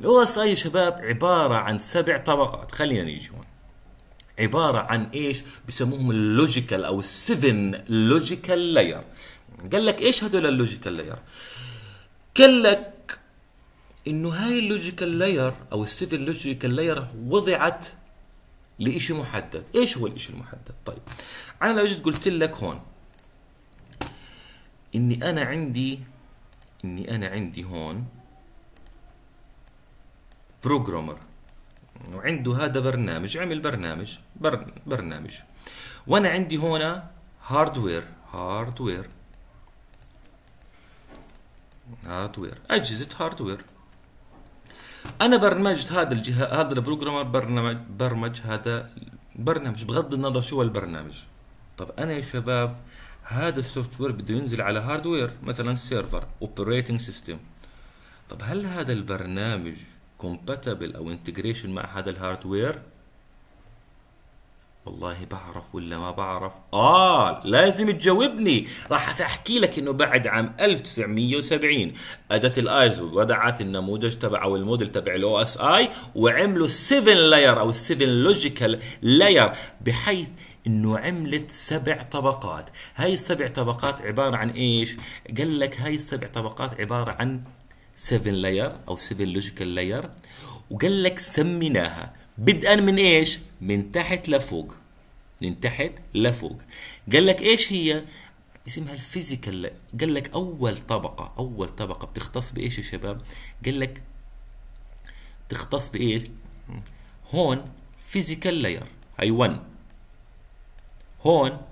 الاو اس اي يا شباب عباره عن سبع طبقات خلينا نيجي هون عباره عن ايش بسموهم اللوجيكال او السيفن لوجيكال لاير قال لك ايش هدول اللوجيكال لاير قال لك انه هاي اللوجيكال لاير او السيفن لوجيكال لاير وضعت لإشي محدد ايش هو الإشي المحدد طيب انا لو جيت قلت لك هون اني انا عندي اني انا عندي هون بروجرامر وعنده هذا برنامج عمل برنامج بر برنامج وانا عندي هون هاردوير هاردوير هاردوير اجهزه هاردوير انا برمجت هذا الجهاز هذا البروجرامر برنامج برمج هذا برنامج بغض النظر شو البرنامج طب انا يا شباب هذا السوفت وير بده ينزل على هاردوير مثلا سيرفر اوبريتنج سيستم طب هل هذا البرنامج كومباتبل او انتجريشن مع هذا الهاردوير والله بعرف ولا ما بعرف اه لازم تجاوبني راح احكي لك انه بعد عام 1970 اجت الايزو وضعت النموذج تبع او الموديل تبع الاو اس اي وعملوا 7 لاير او 7 لوجيكال لاير بحيث انه عملت سبع طبقات هاي السبع طبقات عباره عن ايش قال لك هاي السبع طبقات عباره عن 7 لاير او 7 لوجيكال لاير وقال لك سميناها بدءا من ايش من تحت لفوق من تحت لفوق قال لك ايش هي اسمها الفيزيكال قال لك اول طبقه اول طبقه بتختص بايش يا شباب قال لك بتختص بايش هون فيزيكال لاير هي 1 هون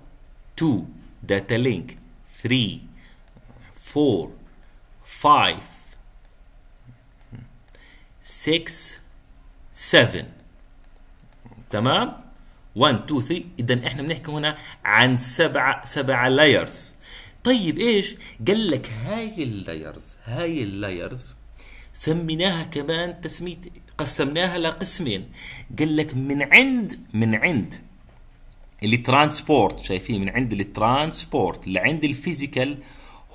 2 داتا لينك 3 4 5 6 7 تمام 1 2 3 اذا احنا بنحكي هنا عن سبعة سبعة لايرز طيب ايش قال لك هاي اللايرز هاي اللايرز سميناها كمان تسميه قسمناها لقسمين قال لك من عند من عند الترانسبورت شايفين من عند الترانسبورت لعند الفيزيكال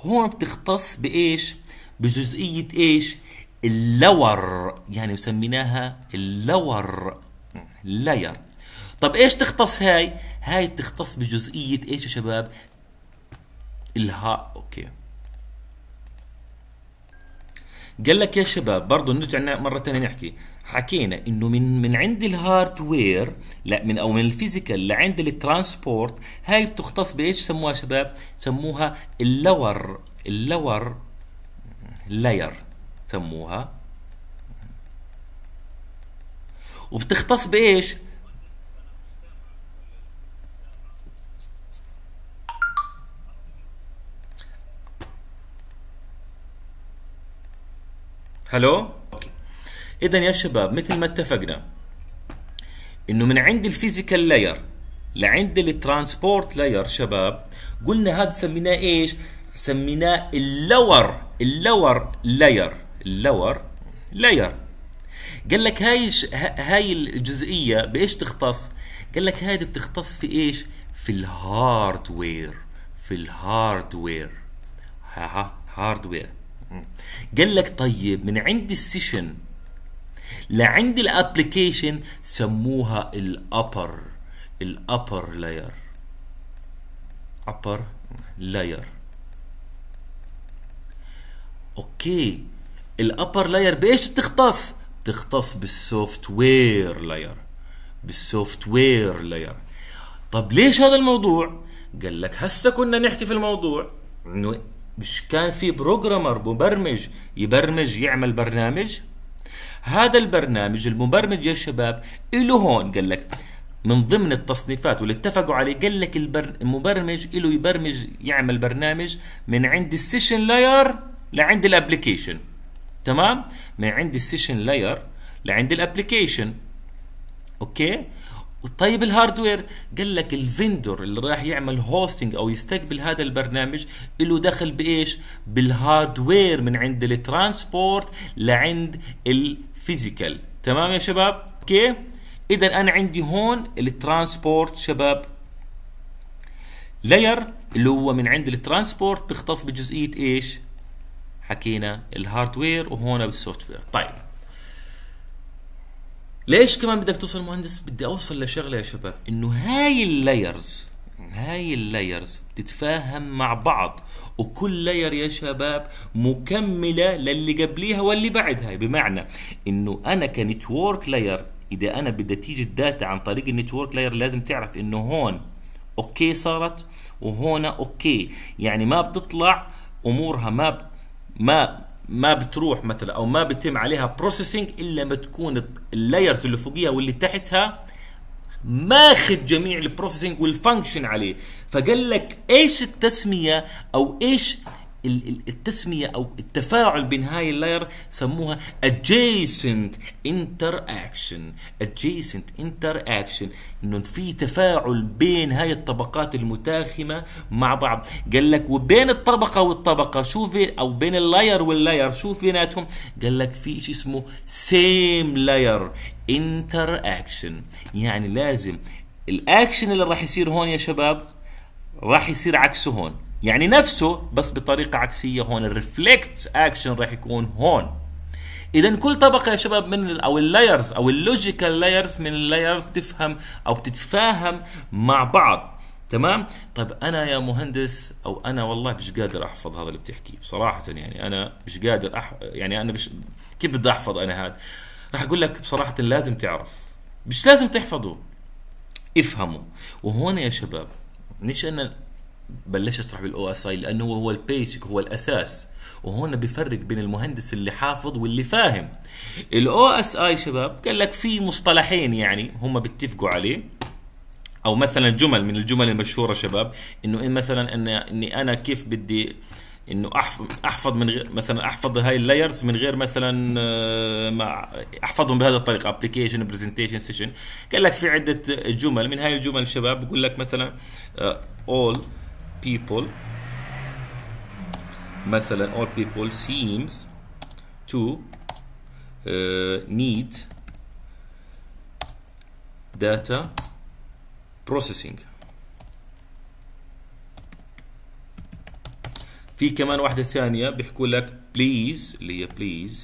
هون بتختص بايش بجزئيه ايش اللور يعني سميناها اللور لاير طب ايش تختص هاي هاي تختص بجزئيه ايش يا شباب الها اوكي قال لك يا شباب برضه نرجع مره ثانيه نحكي حكينا انه من من عند الهاردوير لا من او من الفيزيكال لعند الترانسبورت هاي بتختص بايش سموها شباب سموها اللور اللور لاير سموها وبتختص بايش؟ هلو اذا يا شباب مثل ما اتفقنا انه من عند الفيزيكال لاير لعند الترانسبورت لاير شباب قلنا هذا سميناه ايش؟ سميناه اللور اللور لاير lower layer قال لك هاي هاي الجزئيه بايش تختص قال لك هذه بتختص في ايش في الهاردوير في الهاردوير ها ها هاردوير قال لك طيب من عند السيشن لعند الابلكيشن سموها الابر الابر لاير upper layer اوكي الابر لاير بايش بتختص بتختص بالسوفت وير لاير بالسوفت وير لاير طب ليش هذا الموضوع قال لك هسه كنا نحكي في الموضوع انه مش كان في بروجرامر مبرمج يبرمج يعمل برنامج هذا البرنامج المبرمج يا شباب له هون قال لك من ضمن التصنيفات واللي اتفقوا عليه قال لك المبرمج له يبرمج يعمل برنامج من عند السيشن لاير لعند الابلكيشن تمام من عند السيشن لاير لعند الابلكيشن اوكي طيب الهاردوير قال لك الفندور اللي راح يعمل هوستنج او يستقبل هذا البرنامج له دخل بايش بالهاردوير من عند الترانسبورت لعند الفيزيكال تمام يا شباب اوكي اذا انا عندي هون الترانسبورت شباب لاير اللي هو من عند الترانسبورت بيختص بجزئيه ايش حكينا الهاردوير وهون بالسوفت وير طيب ليش كمان بدك توصل مهندس بدي اوصل لشغله يا شباب انه هاي اللايرز هاي اللايرز بتتفاهم مع بعض وكل لاير يا شباب مكمله للي قبليها واللي بعدها بمعنى انه انا كنتورك لاير اذا انا بدي تيجي الداتا عن طريق النتورك لاير لازم تعرف انه هون اوكي صارت وهون اوكي يعني ما بتطلع امورها ما ما ما بتروح مثلا او ما بتم عليها بروسيسنج الا ما تكون اللايرز اللي فوقيها واللي تحتها ماخذ جميع البروسيسنج والفانكشن عليه فقال لك ايش التسميه او ايش التسمية أو التفاعل بين هاي اللاير سموها adjacent interaction adjacent interaction إنه في تفاعل بين هاي الطبقات المتاخمة مع بعض قال لك وبين الطبقة والطبقة شو في أو بين اللاير واللاير شو في بيناتهم قال لك في شيء اسمه same layer interaction يعني لازم الأكشن اللي راح يصير هون يا شباب راح يصير عكسه هون يعني نفسه بس بطريقه عكسيه هون الريفلكت اكشن راح يكون هون اذا كل طبقه يا شباب من او اللايرز او اللوجيكال لايرز من اللايرز تفهم او بتتفاهم مع بعض تمام طيب انا يا مهندس او انا والله مش قادر احفظ هذا اللي بتحكيه بصراحه يعني انا مش قادر أح... يعني انا مش كيف بدي احفظ انا هذا راح اقول لك بصراحه لازم تعرف مش لازم تحفظه افهموا وهون يا شباب مش انا بلش اشرح بالاو اس اي لانه هو البيسك هو الاساس وهون بفرق بين المهندس اللي حافظ واللي فاهم الاو اس اي شباب قال لك في مصطلحين يعني هم بيتفقوا عليه او مثلا جمل من الجمل المشهوره شباب انه إن مثلا ان اني انا كيف بدي انه احفظ احفظ من غير مثلا احفظ آه، هاي اللايرز من غير مثلا ما احفظهم بهذا الطريقه ابلكيشن برزنتيشن سيشن قال لك في عده جمل من هاي الجمل شباب بقول لك مثلا اول آه، uh, people مثلا all people seems to uh, need data processing في كمان واحدة ثانية بيحكوا لك please اللي هي please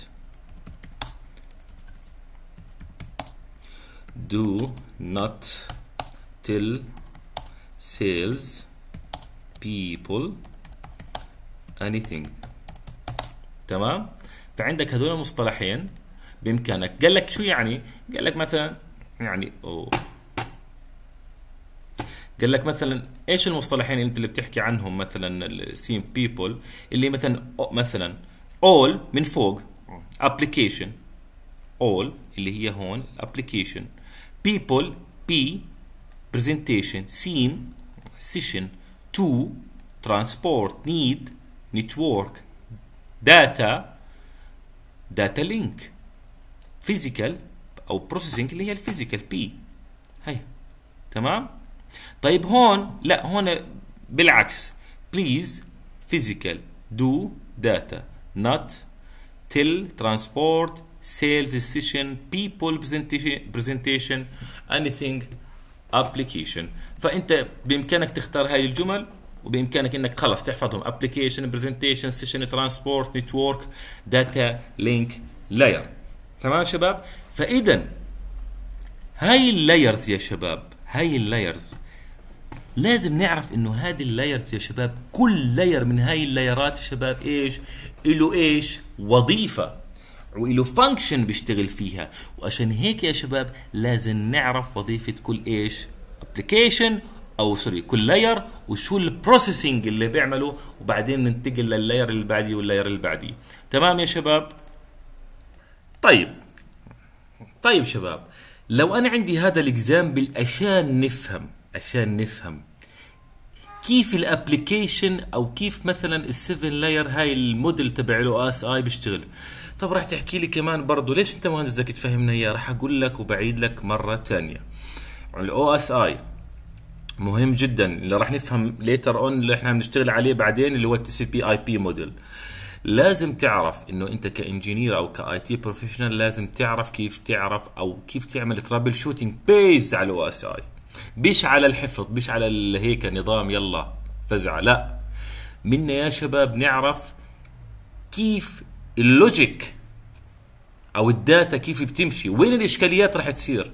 do not till sales people anything تمام فعندك هذول المصطلحين بامكانك قال لك شو يعني قال لك مثلا يعني أوه. قال لك مثلا ايش المصطلحين اللي انت اللي بتحكي عنهم مثلا السيم بيبل اللي مثلا مثلا all من فوق ابلكيشن all اللي هي هون ابلكيشن people بي presentation scene session to transport need network data data link physical او processing اللي هي الفيزيكال بي هي تمام طيب هون لا هون بالعكس please physical do data not till transport sales session people presentation presentation anything application فانت بامكانك تختار هاي الجمل وبامكانك انك خلص تحفظهم ابلكيشن برزنتيشن سيشن ترانسبورت نتورك داتا لينك لاير تمام شباب فاذا هاي اللايرز يا شباب هاي اللايرز لازم نعرف انه هذه اللايرز يا شباب كل لاير من هاي اللايرات يا شباب ايش له ايش وظيفه وله فانكشن بيشتغل فيها وعشان هيك يا شباب لازم نعرف وظيفه كل ايش الابلكيشن او سوري كل لاير وشو البروسيسنج اللي بيعمله وبعدين ننتقل لللاير اللي بعديه واللاير اللي بعديه تمام يا شباب طيب طيب شباب لو انا عندي هذا الاكزامبل عشان نفهم عشان نفهم كيف الابلكيشن او كيف مثلا ال7 لاير هاي الموديل تبع الاو اس اي بيشتغل طب راح تحكي لي كمان برضه ليش انت مهندس بدك تفهمنا اياه راح اقول لك وبعيد لك مره ثانيه الاو اس اي مهم جدا اللي راح نفهم ليتر اون اللي احنا بنشتغل عليه بعدين اللي هو التي سي بي اي بي موديل لازم تعرف انه انت كانجينير او كاي تي بروفيشنال لازم تعرف كيف تعرف او كيف تعمل ترابل شوتنج بيزد على الاو اس اي مش على الحفظ مش على هيك نظام يلا فزعه لا منا يا شباب نعرف كيف اللوجيك او الداتا كيف بتمشي وين الاشكاليات راح تصير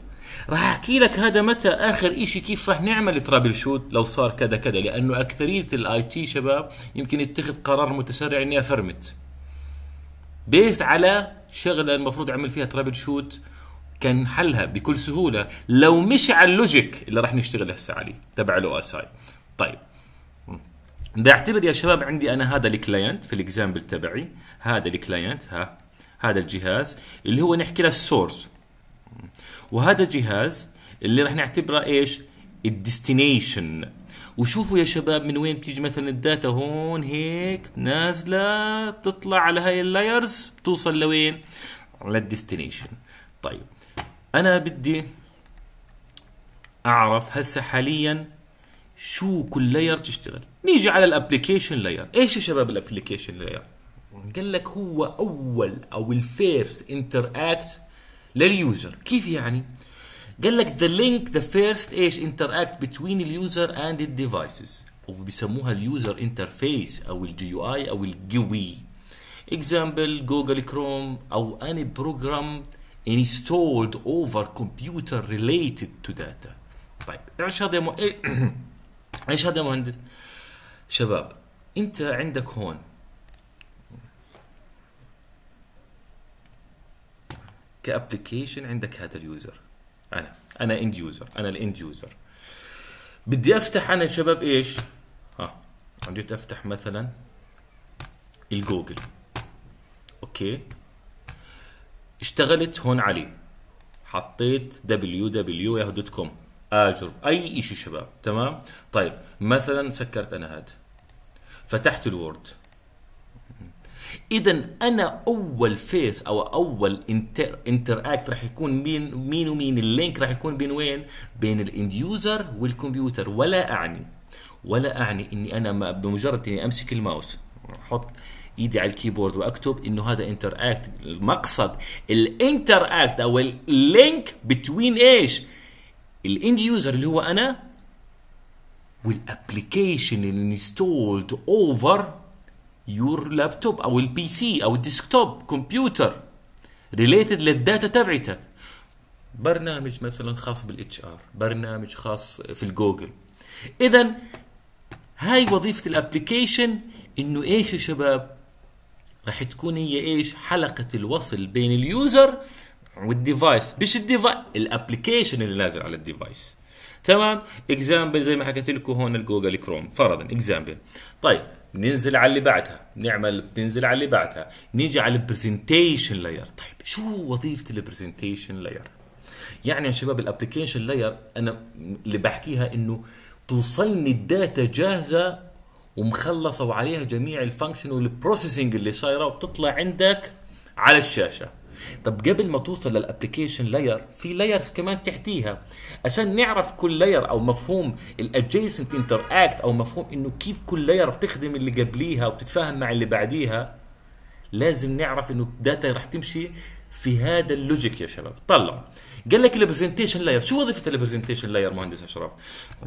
راح احكي لك هذا متى اخر شيء كيف راح نعمل ترابل شوت لو صار كذا كذا لانه اكثريه الاي تي شباب يمكن يتخذ قرار متسرع اني افرمت بيس على شغله المفروض اعمل فيها ترابل شوت كان حلها بكل سهوله لو مش على اللوجيك اللي راح نشتغل هسه عليه تبع الاو اس اي طيب بدي اعتبر يا شباب عندي انا هذا الكلاينت في الاكزامبل تبعي هذا الكلاينت ها هذا الجهاز اللي هو نحكي له السورس وهذا جهاز اللي رح نعتبره ايش الديستنيشن وشوفوا يا شباب من وين بتيجي مثلا الداتا هون هيك نازله تطلع على هاي اللايرز بتوصل لوين على الديستنيشن طيب انا بدي اعرف هسه حاليا شو كل لاير بتشتغل نيجي على الابلكيشن لاير ايش يا شباب الابلكيشن لاير قال لك هو اول او الفيرست انتر اكت لليوزر كيف يعني قال لك ذا لينك ذا فيرست ايش انتراكت بتوين اليوزر اند الديفايسز وبيسموها اليوزر انترفيس او الجي يو اي او الجوي اكزامبل جوجل كروم او اني بروجرام انستولد اوفر كمبيوتر ريليتد تو داتا طيب ايش هذا إيه، ايش هذا مهندس شباب انت عندك هون كابلكيشن عندك هذا اليوزر انا انا اند يوزر انا الاند يوزر بدي افتح انا شباب ايش ها آه، جيت افتح مثلا الجوجل اوكي اشتغلت هون علي حطيت www.yahoo.com اجر اي شيء شباب تمام طيب مثلا سكرت انا هذا فتحت الوورد اذا انا اول فيس او اول انتر اكت راح يكون مين مين ومين اللينك راح يكون بين وين بين الاند يوزر والكمبيوتر ولا اعني ولا اعني اني انا بمجرد اني امسك الماوس احط ايدي على الكيبورد واكتب انه هذا انتر اكت المقصد الانتر اكت او اللينك بتوين ايش الاند يوزر اللي هو انا والابلكيشن اللي انستولد اوفر يور لابتوب او البي سي او الديسكتوب كمبيوتر ريليتد للداتا تبعتك برنامج مثلا خاص بالاتش ار برنامج خاص في الجوجل اذا هاي وظيفه الابلكيشن انه ايش يا شباب راح تكون هي ايش حلقه الوصل بين اليوزر والديفايس مش الديفايس الابلكيشن اللي نازل على الديفايس تمام اكزامبل زي ما حكيت لكم هون الجوجل كروم فرضا اكزامبل طيب بننزل على اللي بعدها بنعمل بننزل على اللي بعدها نيجي على البرزنتيشن لاير طيب شو وظيفه البرزنتيشن لاير يعني يا شباب الابلكيشن لاير انا اللي بحكيها انه توصلني الداتا جاهزه ومخلصه وعليها جميع الفانكشن والبروسيسنج اللي صايره وبتطلع عندك على الشاشه طب قبل ما توصل للابلكيشن لاير في لايرز كمان تحتيها عشان نعرف كل لاير او مفهوم الادجيسنت انتر اكت او مفهوم انه كيف كل لاير بتخدم اللي قبليها وبتتفاهم مع اللي بعديها لازم نعرف انه الداتا رح تمشي في هذا اللوجيك يا شباب طلع قال لك البرزنتيشن لاير شو وظيفه البرزنتيشن لاير مهندس اشرف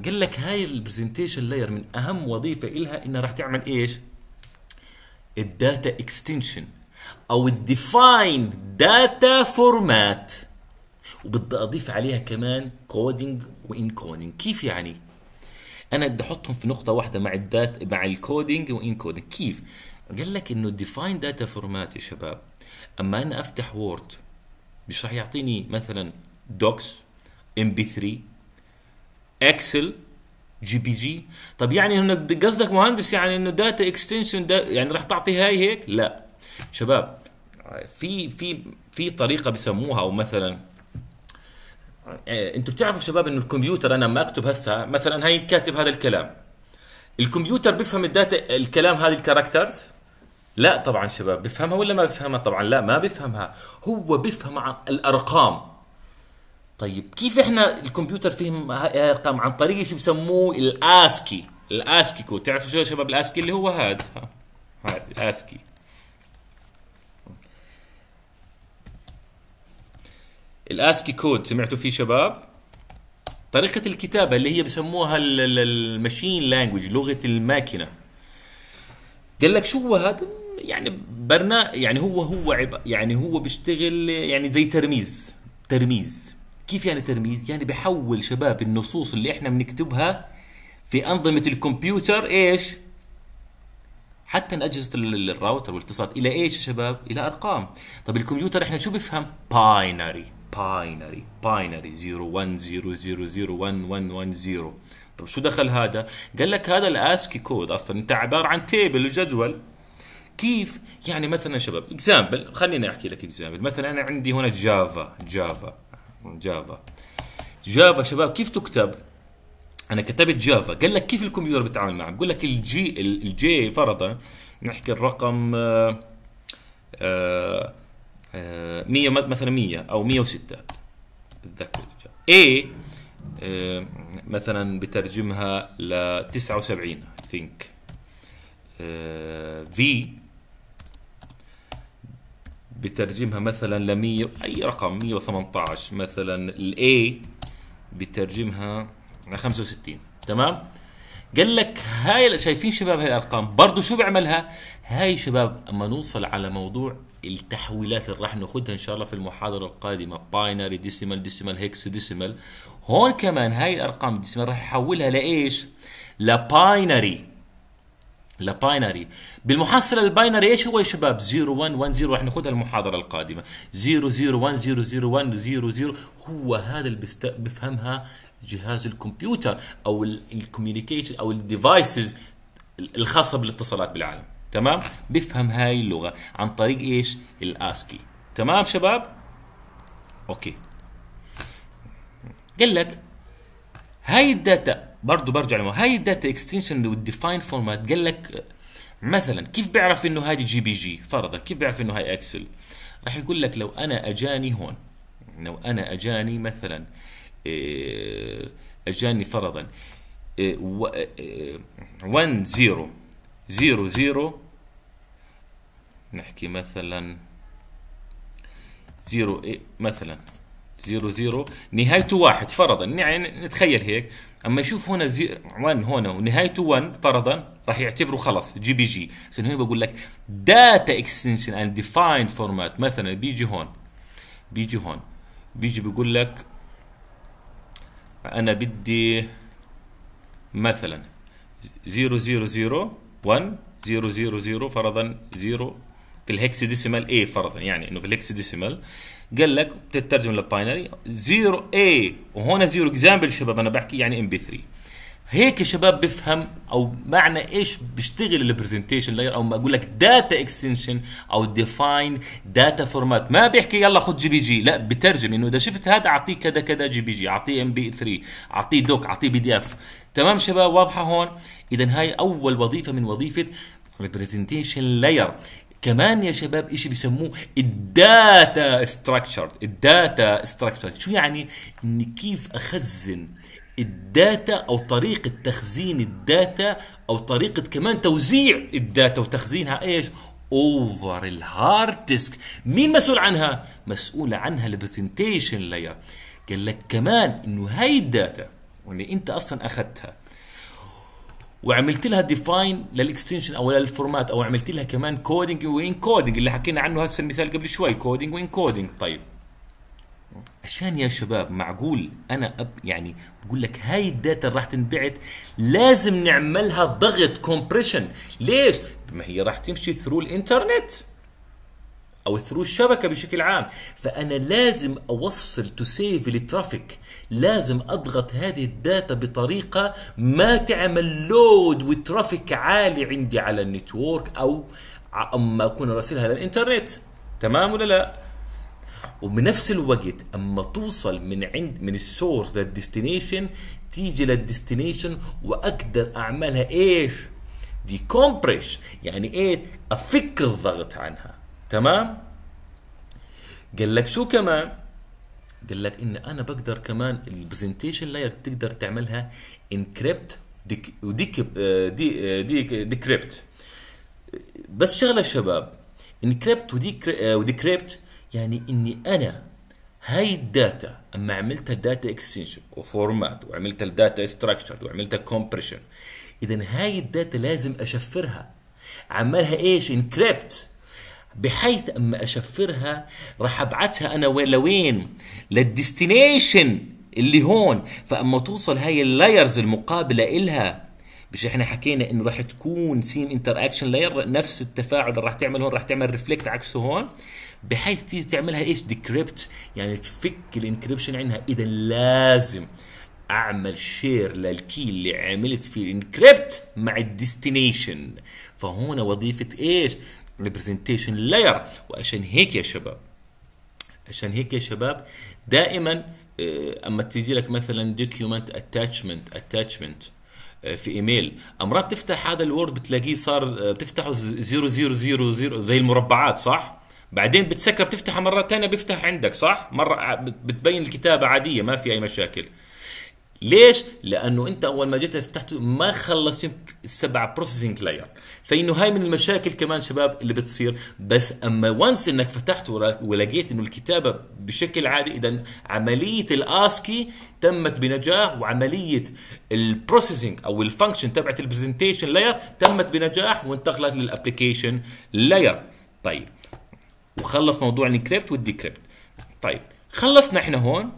قال لك هاي البرزنتيشن لاير من اهم وظيفه إلها انها راح تعمل ايش الداتا اكستنشن او الديفاين داتا فورمات وبدي اضيف عليها كمان كودينج وانكودينج كيف يعني انا بدي احطهم في نقطه واحده مع الدات مع الكودينج وانكودينج كيف قال لك انه الديفاين داتا فورمات يا شباب اما انا افتح وورد مش راح يعطيني مثلا دوكس ام بي 3 اكسل جي بي جي طب يعني انك قصدك مهندس يعني انه داتا اكستنشن يعني راح تعطي هاي هيك لا شباب في في في طريقه بسموها او مثلا آه، انتم بتعرفوا شباب انه الكمبيوتر انا لما اكتب هسه مثلا هي كاتب هذا الكلام الكمبيوتر بيفهم الداتا الكلام هذه الكاركترز لا طبعا شباب بفهمها ولا ما بفهمها طبعا لا ما بفهمها هو بفهم عن الارقام طيب كيف احنا الكمبيوتر فهم الارقام عن طريق شيء بسموه الاسكي الاسكي كود تعرفوا شو شباب الاسكي اللي هو هذا هذا الاسكي الاسكي كود سمعتوا فيه شباب طريقة الكتابة اللي هي بسموها المشين لانجوج لغة الماكينة قال لك شو هو هذا يعني برنا يعني هو هو عب يعني هو بيشتغل يعني زي ترميز ترميز كيف يعني ترميز يعني بحول شباب النصوص اللي احنا بنكتبها في انظمة الكمبيوتر ايش حتى اجهزة الراوتر والاتصالات الى ايش يا شباب الى ارقام طب الكمبيوتر احنا شو بفهم باينري باينري باينري 01001110 طب شو دخل هذا؟ قال لك هذا الاسكي كود اصلا انت عباره عن تيبل وجدول كيف؟ يعني مثلا شباب اكزامبل خليني احكي لك اكزامبل مثلا انا عندي هنا جافا جافا جافا جافا شباب كيف تكتب؟ انا كتبت جافا قال لك كيف الكمبيوتر بيتعامل معه بقول لك الجي الجي فرضا نحكي الرقم آآ آه، آه، 100 آه، مثلا 100 او 106 اتذكر إيه مثلا بترجمها ل 79 ثينك في بترجمها مثلا ل 100 اي رقم 118 مثلا الاي بترجمها ل 65 تمام قال لك هاي شايفين شباب هاي الارقام برضه شو بيعملها هاي شباب اما نوصل على موضوع التحويلات اللي راح ناخذها ان شاء الله في المحاضره القادمه باينري ديسيمال ديسيمال هيكس ديسيمال هون كمان هاي الارقام الديسيمال راح احولها لايش لباينري لباينري بالمحصله الباينري ايش هو يا شباب 0 1 1 0 راح ناخذها المحاضره القادمه 0 0 1 0 0 1 0 0 هو هذا اللي بست... بفهمها جهاز الكمبيوتر او الكوميونيكيشن او الديفايسز الخاصه بالاتصالات بالعالم تمام بفهم هاي اللغه عن طريق ايش الاسكي تمام شباب اوكي قال لك هاي الداتا برضه برجع لما هاي الداتا اكستنشن والديفاين فورمات قال لك مثلا كيف بعرف انه هذه جي بي جي فرضا كيف بعرف انه هاي اكسل راح يقول لك لو انا اجاني هون لو انا اجاني مثلا آه، اجاني فرضا 1 آه، 0 زيرو زيرو نحكي مثلا زيرو إيه مثلا زيرو زيرو نهايته واحد فرضا يعني نتخيل هيك اما يشوف هنا 1 هنا ونهايته 1 فرضا راح يعتبره خلص جي بي جي عشان هنا بقول لك داتا اكستنشن اند ديفاين فورمات مثلا بيجي هون بيجي هون بيجي بيقول لك انا بدي مثلا 000 1 0 0 0 فرضا 0 في الهكس ديسيمال A فرضا يعني انه في الهكس ديسيمال قال لك بتترجم للباينري 0 A وهنا 0 اكزامبل شباب انا بحكي يعني mp 3 هيك شباب بفهم او معنى ايش بيشتغل البرزنتيشن لاير او ما اقول لك داتا اكستنشن او ديفاين داتا فورمات ما بيحكي يلا خذ جي بي جي لا بترجم انه اذا شفت هذا اعطيه كذا كذا جي بي جي اعطيه ام بي 3 اعطيه دوك اعطيه بي دي اف تمام شباب واضحه هون اذا هاي اول وظيفه من وظيفه البرزنتيشن لاير كمان يا شباب شيء بسموه الداتا ستراكشر الداتا ستراكشر شو يعني اني كيف اخزن الداتا او طريقه تخزين الداتا او طريقه كمان توزيع الداتا وتخزينها ايش اوفر الهارد ديسك مين مسؤول عنها مسؤول عنها البرزنتيشن لاير قال لك كمان انه هاي الداتا واللي انت اصلا اخذتها وعملت لها ديفاين للاكستنشن او للفورمات او عملت لها كمان كودينج وانكودينج اللي حكينا عنه هسه المثال قبل شوي كودينج وانكودينج طيب عشان يا شباب معقول انا أب يعني بقول لك هاي الداتا راح تنبعت لازم نعملها ضغط كومبريشن ليش؟ ما هي راح تمشي ثرو الانترنت او ثرو الشبكه بشكل عام فانا لازم اوصل تو سيف الترافيك لازم اضغط هذه الداتا بطريقه ما تعمل لود وترافيك عالي عندي على النتورك او اما اكون راسلها للانترنت تمام ولا لا وبنفس الوقت اما توصل من عند من السورس للديستنيشن تيجي للديستنيشن واقدر اعملها ايش؟ دي كومبريش يعني ايه؟ افك الضغط عنها تمام؟ قال لك شو كمان؟ قال لك ان انا بقدر كمان البرزنتيشن لاير تقدر تعملها انكريبت وديكريبت بس شغله شباب انكريبت وديكريبت يعني اني انا هاي الداتا اما عملتها داتا اكسشنج وفورمات وعملتها الداتا استراكشر وعملتها كومبريشن اذا هاي الداتا لازم اشفرها عملها ايش انكريبت بحيث اما اشفرها راح ابعثها انا لوين للديستنيشن اللي هون فاما توصل هاي اللايرز المقابله إلها مش احنا حكينا انه راح تكون سيم انتر اكشن لاير نفس التفاعل اللي راح تعمل هون راح تعمل ريفلكت عكسه هون بحيث تيجي تعملها ايش ديكريبت يعني تفك الانكريبشن عندها اذا لازم اعمل شير للكي اللي عملت فيه الانكريبت مع الديستنيشن فهنا وظيفه ايش ريبرزنتيشن لاير وعشان هيك يا شباب عشان هيك يا شباب دائما آه، اما تيجي لك مثلا دوكيومنت اتاتشمنت اتاتشمنت في ايميل امرات تفتح هذا الوورد بتلاقيه صار بتفتحه آه، 0000 زي المربعات صح بعدين بتسكر بتفتحها مره ثانيه بيفتح عندك صح مره بتبين الكتابه عاديه ما في اي مشاكل ليش؟ لانه انت اول ما جيت فتحته ما خلصت السبع بروسيسنج لاير فانه هاي من المشاكل كمان شباب اللي بتصير بس اما وانس انك فتحته ولقيت انه الكتابه بشكل عادي اذا عمليه الاسكي تمت بنجاح وعمليه البروسيسنج او الفانكشن تبعت البرزنتيشن لاير تمت بنجاح وانتقلت للابلكيشن لاير طيب وخلص موضوع الانكريبت والديكريبت طيب خلصنا احنا هون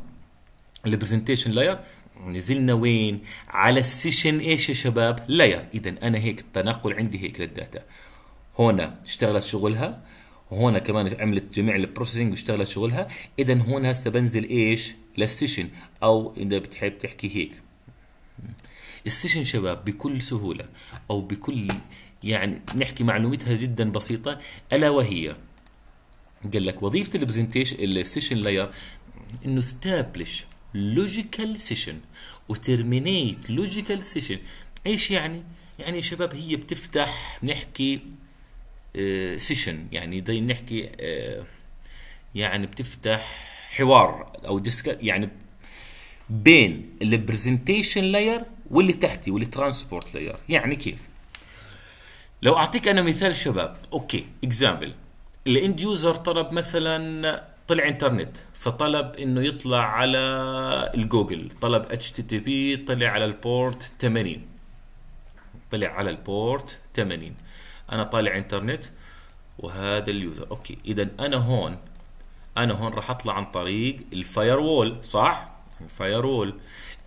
البرزنتيشن لاير نزلنا وين على السيشن ايش يا شباب لاير اذا انا هيك التنقل عندي هيك للداتا هنا اشتغلت شغلها وهنا كمان عملت جميع البروسيسنج واشتغلت شغلها اذا هون هسه بنزل ايش للسيشن او اذا بتحب تحكي هيك السيشن شباب بكل سهوله او بكل يعني نحكي معلومتها جدا بسيطه الا وهي قال لك وظيفه البرزنتيشن السيشن لاير انه استابلش لوجيكال سيشن وترمينيت لوجيكال سيشن ايش يعني؟ يعني يا شباب هي بتفتح بنحكي سيشن آه، يعني زي نحكي آه، يعني بتفتح حوار او ديسك يعني بين البرزنتيشن لاير واللي تحتي والترانسبورت لاير يعني كيف لو اعطيك انا مثال شباب اوكي اكزامبل الاند يوزر طلب مثلا طلع انترنت فطلب انه يطلع على الجوجل طلب اتش تي تي بي طلع على البورت 80 طلع على البورت 80 انا طالع انترنت وهذا اليوزر اوكي اذا انا هون انا هون راح اطلع عن طريق الفاير وول صح الفاير وول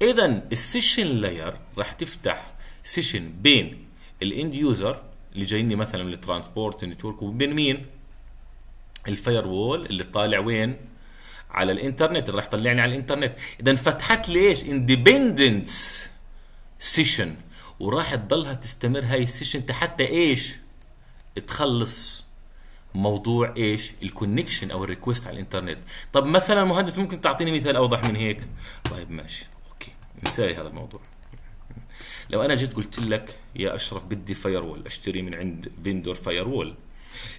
اذا السيشن لاير راح تفتح سيشن بين الاند يوزر اللي جايني مثلا من الترانسبورت نتورك وبين مين الفاير وول اللي طالع وين على الانترنت اللي راح يطلعني على الانترنت اذا فتحت لي ايش اندبندنت سيشن وراح تضلها تستمر هاي السيشن حتى ايش تخلص موضوع ايش الكونكشن او الريكوست على الانترنت طب مثلا مهندس ممكن تعطيني مثال اوضح من هيك طيب ماشي اوكي نساي هذا الموضوع لو انا جيت قلت لك يا اشرف بدي فاير وول اشتري من عند فيندور فاير وول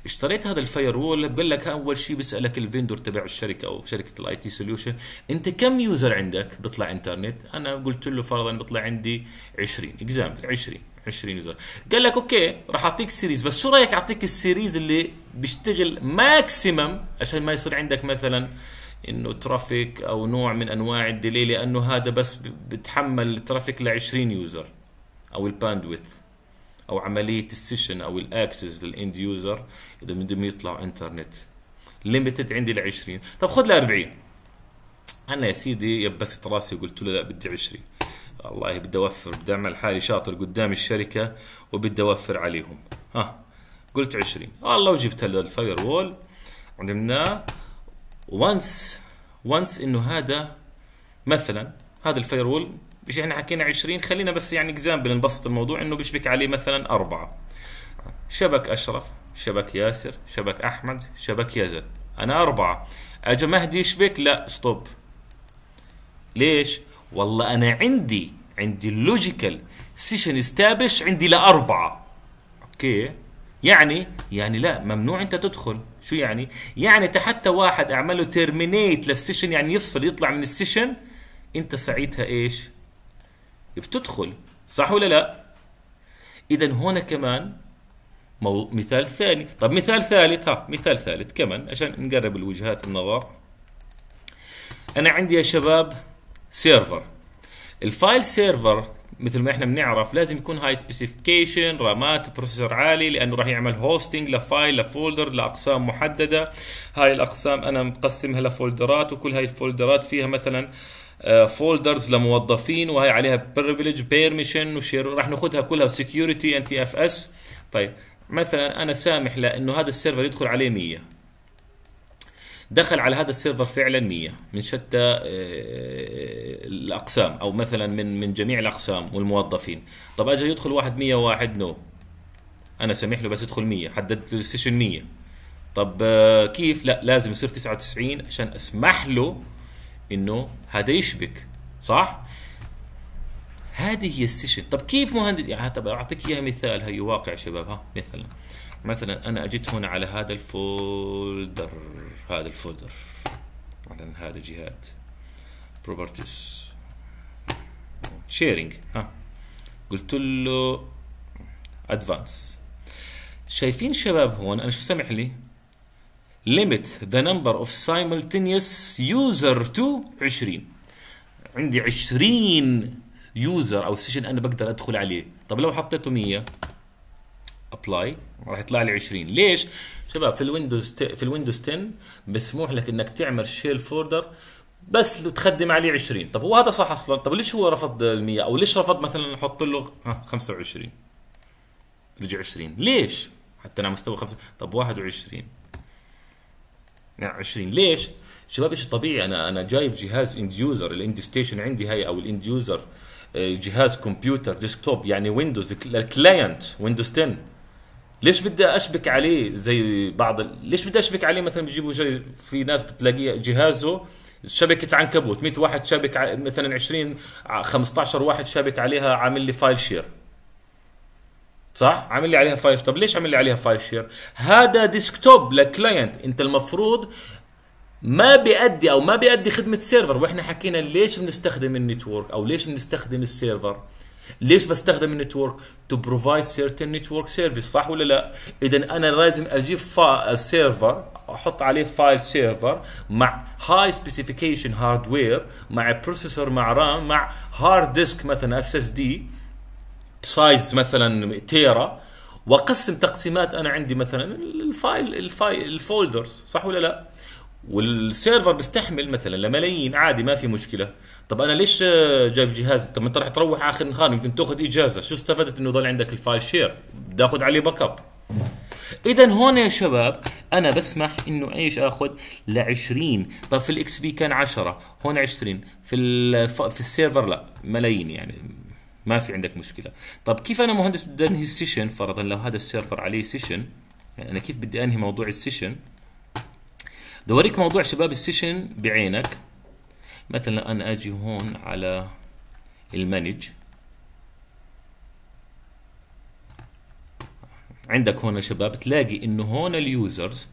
اشتريت هذا الفاير وول بقول لك اول شيء بيسالك الفندور تبع الشركه او شركه الاي تي سوليوشن انت كم يوزر عندك بيطلع انترنت انا قلت له فرضا بيطلع عندي 20 اكزامبل 20 20 يوزر قال لك اوكي راح اعطيك سيريز بس شو رايك اعطيك السيريز اللي بيشتغل ماكسيمم عشان ما يصير عندك مثلا انه ترافيك او نوع من انواع الديلي لانه هذا بس بتحمل الترافيك ل 20 يوزر او الباندويث او عمليه السيشن او الاكسس للاند يوزر اذا بدهم يطلعوا انترنت ليمتد عندي ل 20 طب خذ ل 40 انا يا سيدي يبست راسي وقلت له لا بدي 20 والله بدي اوفر بدي اعمل حالي شاطر قدام الشركه وبدي اوفر عليهم ها قلت 20 والله وجبت له الفاير وول عملناه وانس وانس انه هذا مثلا هذا الفاير وول مش احنا حكينا 20 خلينا بس يعني اكزامبل نبسط الموضوع انه بيشبك عليه مثلا اربعه شبك اشرف شبك ياسر شبك احمد شبك يزن انا اربعه اجى مهدي يشبك لا ستوب ليش والله انا عندي عندي اللوجيكال سيشن استابش عندي لاربعه اوكي يعني يعني لا ممنوع انت تدخل شو يعني يعني حتى واحد اعمله تيرمينيت للسيشن يعني يفصل يطلع من السيشن انت ساعتها ايش بتدخل صح ولا لا اذا هنا كمان مو... مثال ثاني طب مثال ثالث ها مثال ثالث كمان عشان نقرب الوجهات النظر انا عندي يا شباب سيرفر الفايل سيرفر مثل ما احنا بنعرف لازم يكون هاي سبيسيفيكيشن رامات بروسيسور عالي لانه راح يعمل هوستنج لفايل لفولدر لاقسام محدده هاي الاقسام انا مقسمها لفولدرات وكل هاي الفولدرات فيها مثلا فولدرز آه، لموظفين وهي عليها بريفليج بيرميشن وشير راح ناخذها كلها سكيورتي ان تي اف اس طيب مثلا انا سامح لانه هذا السيرفر يدخل عليه 100 دخل على هذا السيرفر فعلا 100 من شتى آه، الاقسام او مثلا من من جميع الاقسام والموظفين طب اجى يدخل واحد 101 نو انا سامح له بس يدخل 100 حددت له السيشن 100 طب آه، كيف لا لازم يصير 99 عشان اسمح له انه هذا يشبك صح؟ هذه هي السيشن طب كيف مهندس يعني طب اعطيك اياها مثال هي واقع شباب ها مثلا مثلا انا اجيت هنا على هذا الفولدر هذا الفولدر مثلا هذا جهاد بروبرتيز شيرنج ها قلت له ادفانس شايفين شباب هون انا شو سمح لي limit the number of simultaneous user to 20 عندي 20 يوزر او سيشن انا بقدر ادخل عليه طب لو حطيته 100 ابلاي راح يطلع لي 20 ليش شباب في الويندوز في الويندوز 10 مسموح لك انك تعمل شيل فولدر بس تخدم عليه 20 طب هو هذا صح اصلا طب ليش هو رفض ال 100 او ليش رفض مثلا نحط له 25 رجع 20 ليش حتى انا مستوى 5 طب 21 20 نعم، ليش؟ شباب ايش طبيعي انا انا جايب جهاز اند يوزر الاند ستيشن عندي هاي او الاند آه، يوزر جهاز كمبيوتر ديسكتوب يعني ويندوز الكلاينت ويندوز 10 ليش بدي اشبك عليه زي بعض ال... ليش بدي اشبك عليه مثلا بيجيبوا في ناس بتلاقيه جهازه شبكة عنكبوت 100 واحد شابك مثلا 20 15 واحد شابك عليها عامل لي فايل شير صح عامل لي عليها فايل طب ليش عامل لي عليها فايل شير هذا ديسكتوب لكلاينت انت المفروض ما بيأدي او ما بيأدي خدمه سيرفر واحنا حكينا ليش بنستخدم النتورك او ليش بنستخدم السيرفر ليش بستخدم النتورك تو بروفايد سيرتن نتورك سيرفيس صح ولا لا اذا انا لازم اجيب سيرفر احط عليه فايل سيرفر مع هاي سبيسيفيكيشن هاردوير مع بروسيسور مع رام مع هارد ديسك مثلا اس اس دي سايز مثلا تيرا واقسم تقسيمات انا عندي مثلا الفايل الفايل الفولدرز صح ولا لا؟ والسيرفر بيستحمل مثلا لملايين عادي ما في مشكله طب انا ليش جايب جهاز طب انت راح تروح اخر النهار يمكن تاخذ اجازه شو استفدت انه ضل عندك الفايل شير تاخذ عليه باك اب اذا هون يا شباب انا بسمح انه ايش اخذ ل 20 طب في الاكس بي كان 10 هون 20 في في السيرفر لا ملايين يعني ما في عندك مشكله طب كيف انا مهندس بدي انهي السيشن فرضا لو هذا السيرفر عليه سيشن يعني انا كيف بدي انهي موضوع السيشن بدي اوريك موضوع شباب السيشن بعينك مثلا انا اجي هون على المانج عندك هون شباب تلاقي انه هون اليوزرز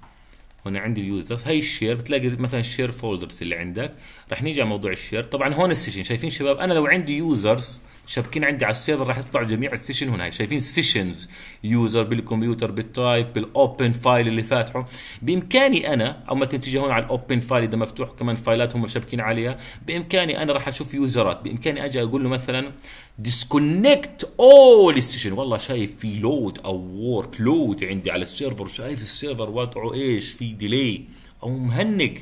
هون عندي اليوزرز هي الشير بتلاقي مثلا الشير فولدرز اللي عندك رح نيجي على موضوع الشير طبعا هون السيشن شايفين شباب انا لو عندي يوزرز شابكين عندي على السيرفر راح يطلعوا جميع السيشن هنا شايفين سيشنز يوزر بالكمبيوتر بالتايب بالاوبن فايل اللي فاتحه بامكاني انا او ما هون على الاوبن فايل اذا مفتوح كمان فايلات هم شابكين عليها بامكاني انا راح اشوف يوزرات بامكاني اجي اقول له مثلا ديسكونكت اول سيشن والله شايف في لود او ورك لود عندي على السيرفر شايف السيرفر وضعه ايش في ديلي او مهنق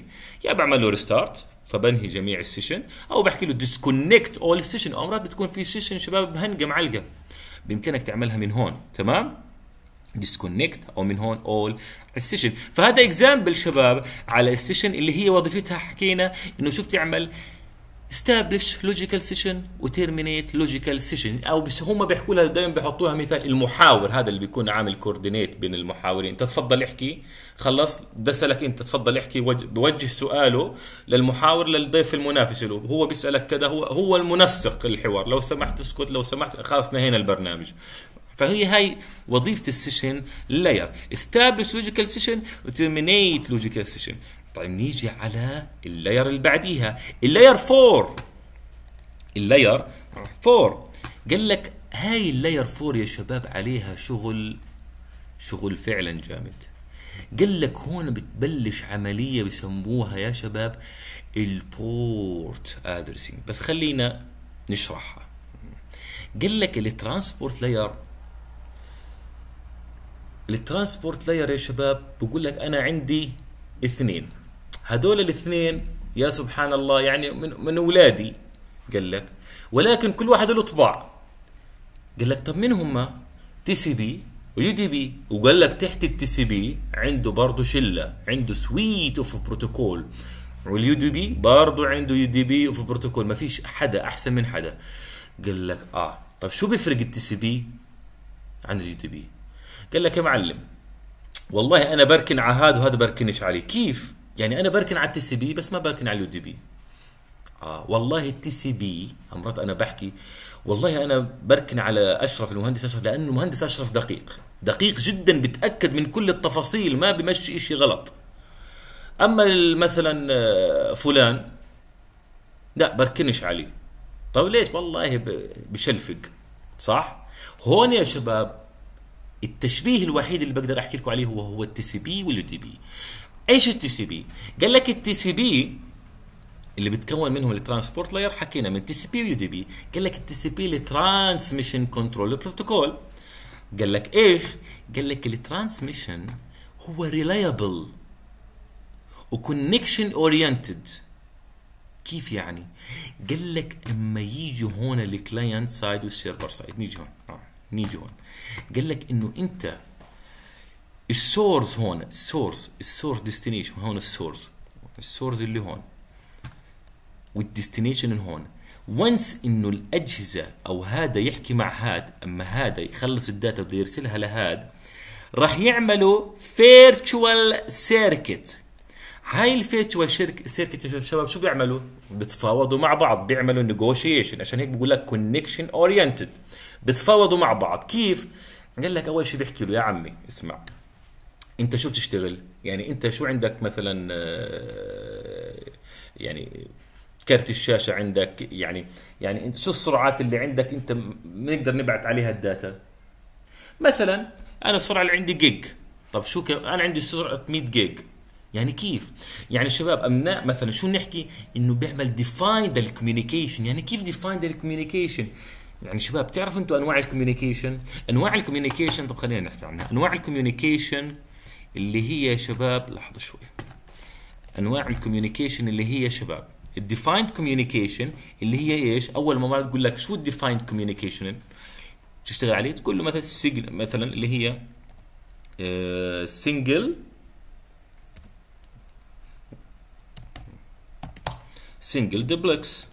يا بعمل له ريستارت فبنهي جميع السيشن او بحكي له ديسكونكت اول السيشن او مرات بتكون في سيشن شباب بهنقه معلقه بامكانك تعملها من هون تمام ديسكونكت او من هون اول السيشن فهذا اكزامبل شباب على السيشن اللي هي وظيفتها حكينا انه شو بتعمل استابلش لوجيكال سيشن وتيرمينيت لوجيكال سيشن او بس هم بيحكوا لها دائما بيحطوا لها مثال المحاور هذا اللي بيكون عامل كوردينيت بين المحاورين انت تفضل احكي خلص دسلك انت تفضل احكي بوجه سؤاله للمحاور للضيف المنافس له هو بيسالك كذا هو هو المنسق الحوار لو سمحت اسكت لو سمحت خلاص نهينا البرنامج فهي هاي وظيفه السيشن لاير استابلش لوجيكال سيشن وتيرمينيت لوجيكال سيشن طيب نيجي على اللاير اللي بعديها اللاير 4 اللاير 4 قال لك هاي اللاير 4 يا شباب عليها شغل شغل فعلا جامد قال لك هون بتبلش عملية بسموها يا شباب البورت ادرسنج بس خلينا نشرحها قال لك الترانسبورت لاير الترانسبورت لاير يا شباب بقول لك انا عندي اثنين هذول الاثنين يا سبحان الله يعني من, من اولادي قال لك ولكن كل واحد له طباع قال لك طب مين هم تي سي بي ويو دي بي وقال لك تحت التي سي بي عنده برضه شله عنده سويت اوف بروتوكول واليو دي بي برضه عنده يو دي بي اوف بروتوكول ما فيش حدا احسن من حدا قال لك اه طب شو بيفرق التي سي بي عن اليو دي بي قال لك يا معلم والله انا بركن على هذا وهذا بركنش عليه كيف يعني انا بركن على التي سي بي بس ما بركن على اليو دي بي اه والله التي سي بي مرات انا بحكي والله انا بركن على اشرف المهندس اشرف لانه المهندس اشرف دقيق دقيق جدا بتاكد من كل التفاصيل ما بمشي إشي غلط اما مثلا آه، فلان لا بركنش عليه طيب ليش والله بشلفق صح هون يا شباب التشبيه الوحيد اللي بقدر احكي لكم عليه هو هو التي سي بي واليو دي بي ايش التي سي بي؟ قال لك التي سي بي اللي بتكون منهم الترانسبورت لاير حكينا من تي سي بي ويو دي بي قال لك التي سي بي الترانسميشن كنترول بروتوكول قال لك ايش؟ قال لك الترانسميشن هو ريلايبل وكونكشن اورينتد كيف يعني؟ قال لك اما يجي هون الكلاينت سايد والسيرفر سايد نيجي هون آه، نيجي هون قال لك انه انت السورس هون السورس السورس ديستنيشن هون السورس السورس اللي هون والديستنيشن اللي هون وانس انه الاجهزه او هذا يحكي مع هاد اما هذا يخلص الداتا بده يرسلها لهاد راح يعملوا فيرتشوال سيركت هاي الفيرتشوال سيركت يا شباب شو بيعملوا؟ بتفاوضوا مع بعض بيعملوا نيغوشيشن عشان هيك بقول لك كونكشن اورينتد بتفاوضوا مع بعض كيف؟ قال لك اول شيء بيحكي له يا عمي اسمع انت شو بتشتغل يعني انت شو عندك مثلا آه، يعني كارت الشاشه عندك يعني يعني انت شو السرعات اللي عندك انت بنقدر نبعت عليها الداتا مثلا انا السرعه اللي عندي جيج طب شو كم انا عندي سرعه 100 جيج يعني كيف يعني الشباب امناء مثلا شو نحكي انه بيعمل ديفايند الكوميونيكيشن يعني كيف ديفايند الكوميونيكيشن يعني شباب بتعرفوا انتم انواع الكوميونيكيشن انواع الكوميونيكيشن طب خلينا نحكي عنها انواع الكوميونيكيشن اللي هي يا شباب لحظه شوي انواع الكوميونيكيشن اللي هي يا شباب الديفايند كوميونيكيشن اللي هي ايش اول ما تقول لك شو الديفايند كوميونيكيشن تشتغل عليه تقول له مثلا سيجن مثلا اللي هي سنجل سنجل دبلكس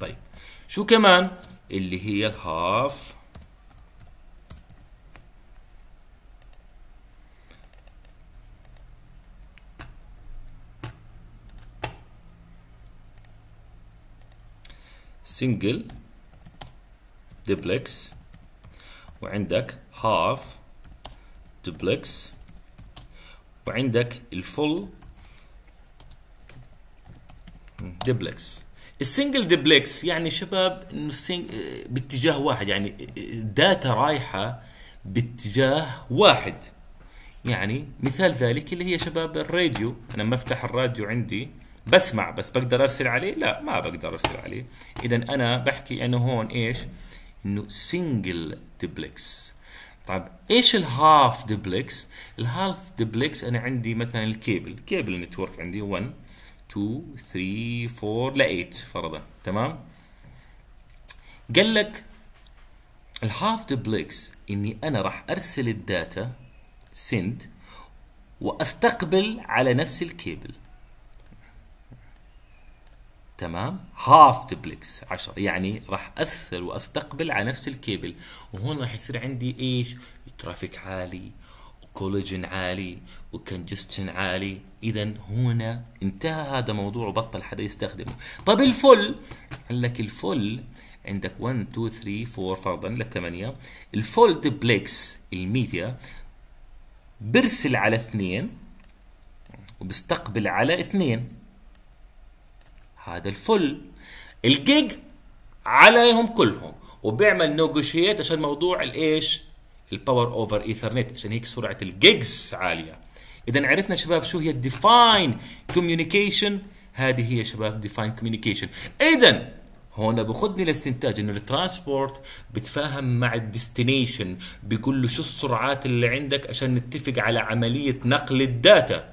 طيب شو كمان اللي هي الهاف سنجل دبلكس وعندك هاف دبلكس وعندك الفول دبلكس السنجل دبلكس يعني شباب انه باتجاه واحد يعني الداتا رايحه باتجاه واحد يعني مثال ذلك اللي هي شباب الراديو انا لما افتح الراديو عندي بسمع بس بقدر ارسل عليه لا ما بقدر ارسل عليه اذا انا بحكي انه هون ايش انه سنجل دبلكس طيب ايش الهاف دبلكس الهاف دبلكس انا عندي مثلا الكيبل كيبل نتورك عندي 1 2 3 4 ل 8 فرضا تمام قال لك الهاف دبلكس اني انا راح ارسل الداتا سند واستقبل على نفس الكيبل تمام هاف دوبلكس 10 يعني راح اثر واستقبل على نفس الكيبل وهون راح يصير عندي ايش ترافيك عالي كولاجين عالي وكنجستشن عالي اذا هنا انتهى هذا الموضوع وبطل حدا يستخدمه طب الفل قال لك الفل عندك 1 2 3 4 فرضا ل 8 الفول دوبلكس الميديا برسل على اثنين وبستقبل على اثنين هذا الفل الجيج عليهم كلهم وبيعمل نيغوشيات عشان موضوع الايش الباور اوفر ايثرنت عشان هيك سرعه الجيجز عاليه اذا عرفنا شباب شو هي الديفاين كوميونيكيشن هذه هي شباب ديفاين كوميونيكيشن اذا هون بخدني لاستنتاج انه الترانسبورت بتفاهم مع الديستنيشن بيقول له شو السرعات اللي عندك عشان نتفق على عمليه نقل الداتا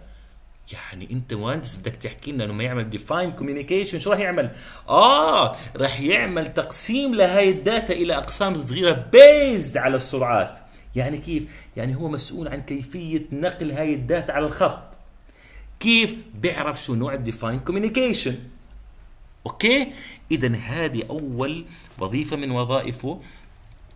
يعني انت مهندس بدك تحكي لنا انه ما يعمل ديفاين كوميونيكيشن شو راح يعمل؟ اه راح يعمل تقسيم لهي الداتا الى اقسام صغيره بيزد على السرعات يعني كيف؟ يعني هو مسؤول عن كيفيه نقل هاي الداتا على الخط كيف بيعرف شو نوع الديفاين كوميونيكيشن اوكي اذا هذه اول وظيفه من وظائفه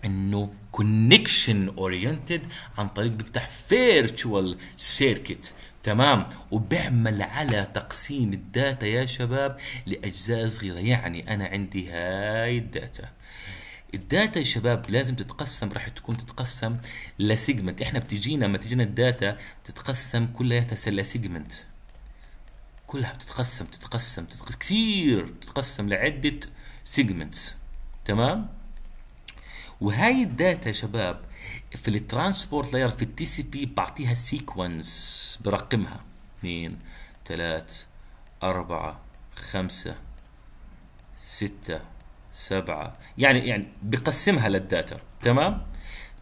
انه كونكشن اورينتد عن طريق بيفتح فيرتشوال سيركت تمام وبعمل على تقسيم الداتا يا شباب لأجزاء صغيرة يعني أنا عندي هاي الداتا الداتا يا شباب لازم تتقسم راح تكون تتقسم لسيجمنت احنا بتجينا لما تجينا الداتا تتقسم كلها لسيجمنت كلها بتتقسم تتقسم, تتقسم كثير بتتقسم لعدة سيجمنتس تمام وهاي الداتا يا شباب في الترانسبورت لاير في التي سي بي بعطيها سيكونس برقمها 2 3 4 5 6 7 يعني يعني بقسمها للداتا تمام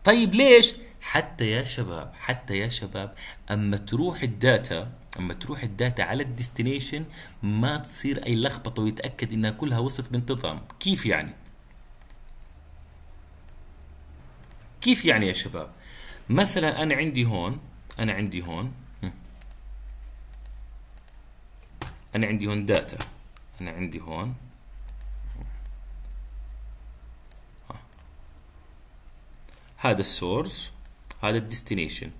طيب ليش حتى يا شباب حتى يا شباب اما تروح الداتا اما تروح الداتا على الديستنيشن ما تصير اي لخبطه ويتاكد انها كلها وصلت بانتظام كيف يعني كيف يعني يا شباب مثلا انا عندي هون انا عندي هون انا عندي هون داتا انا عندي هون هذا السورس هذا الديستنيشن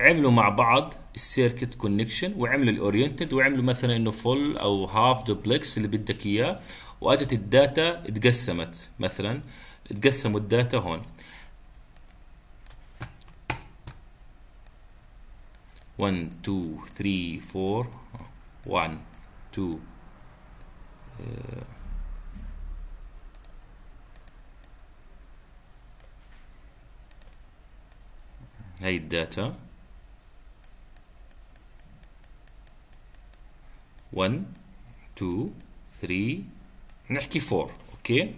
عملوا مع بعض السيركت كونكشن وعملوا الاورينتد وعملوا مثلا انه فول او هاف دوبلكس اللي بدك اياه واجت الداتا اتقسمت مثلا اتقسموا الداتا هون 1 2 3 4 1 2 هاي الداتا 1 2 3 نحكي 4 اوكي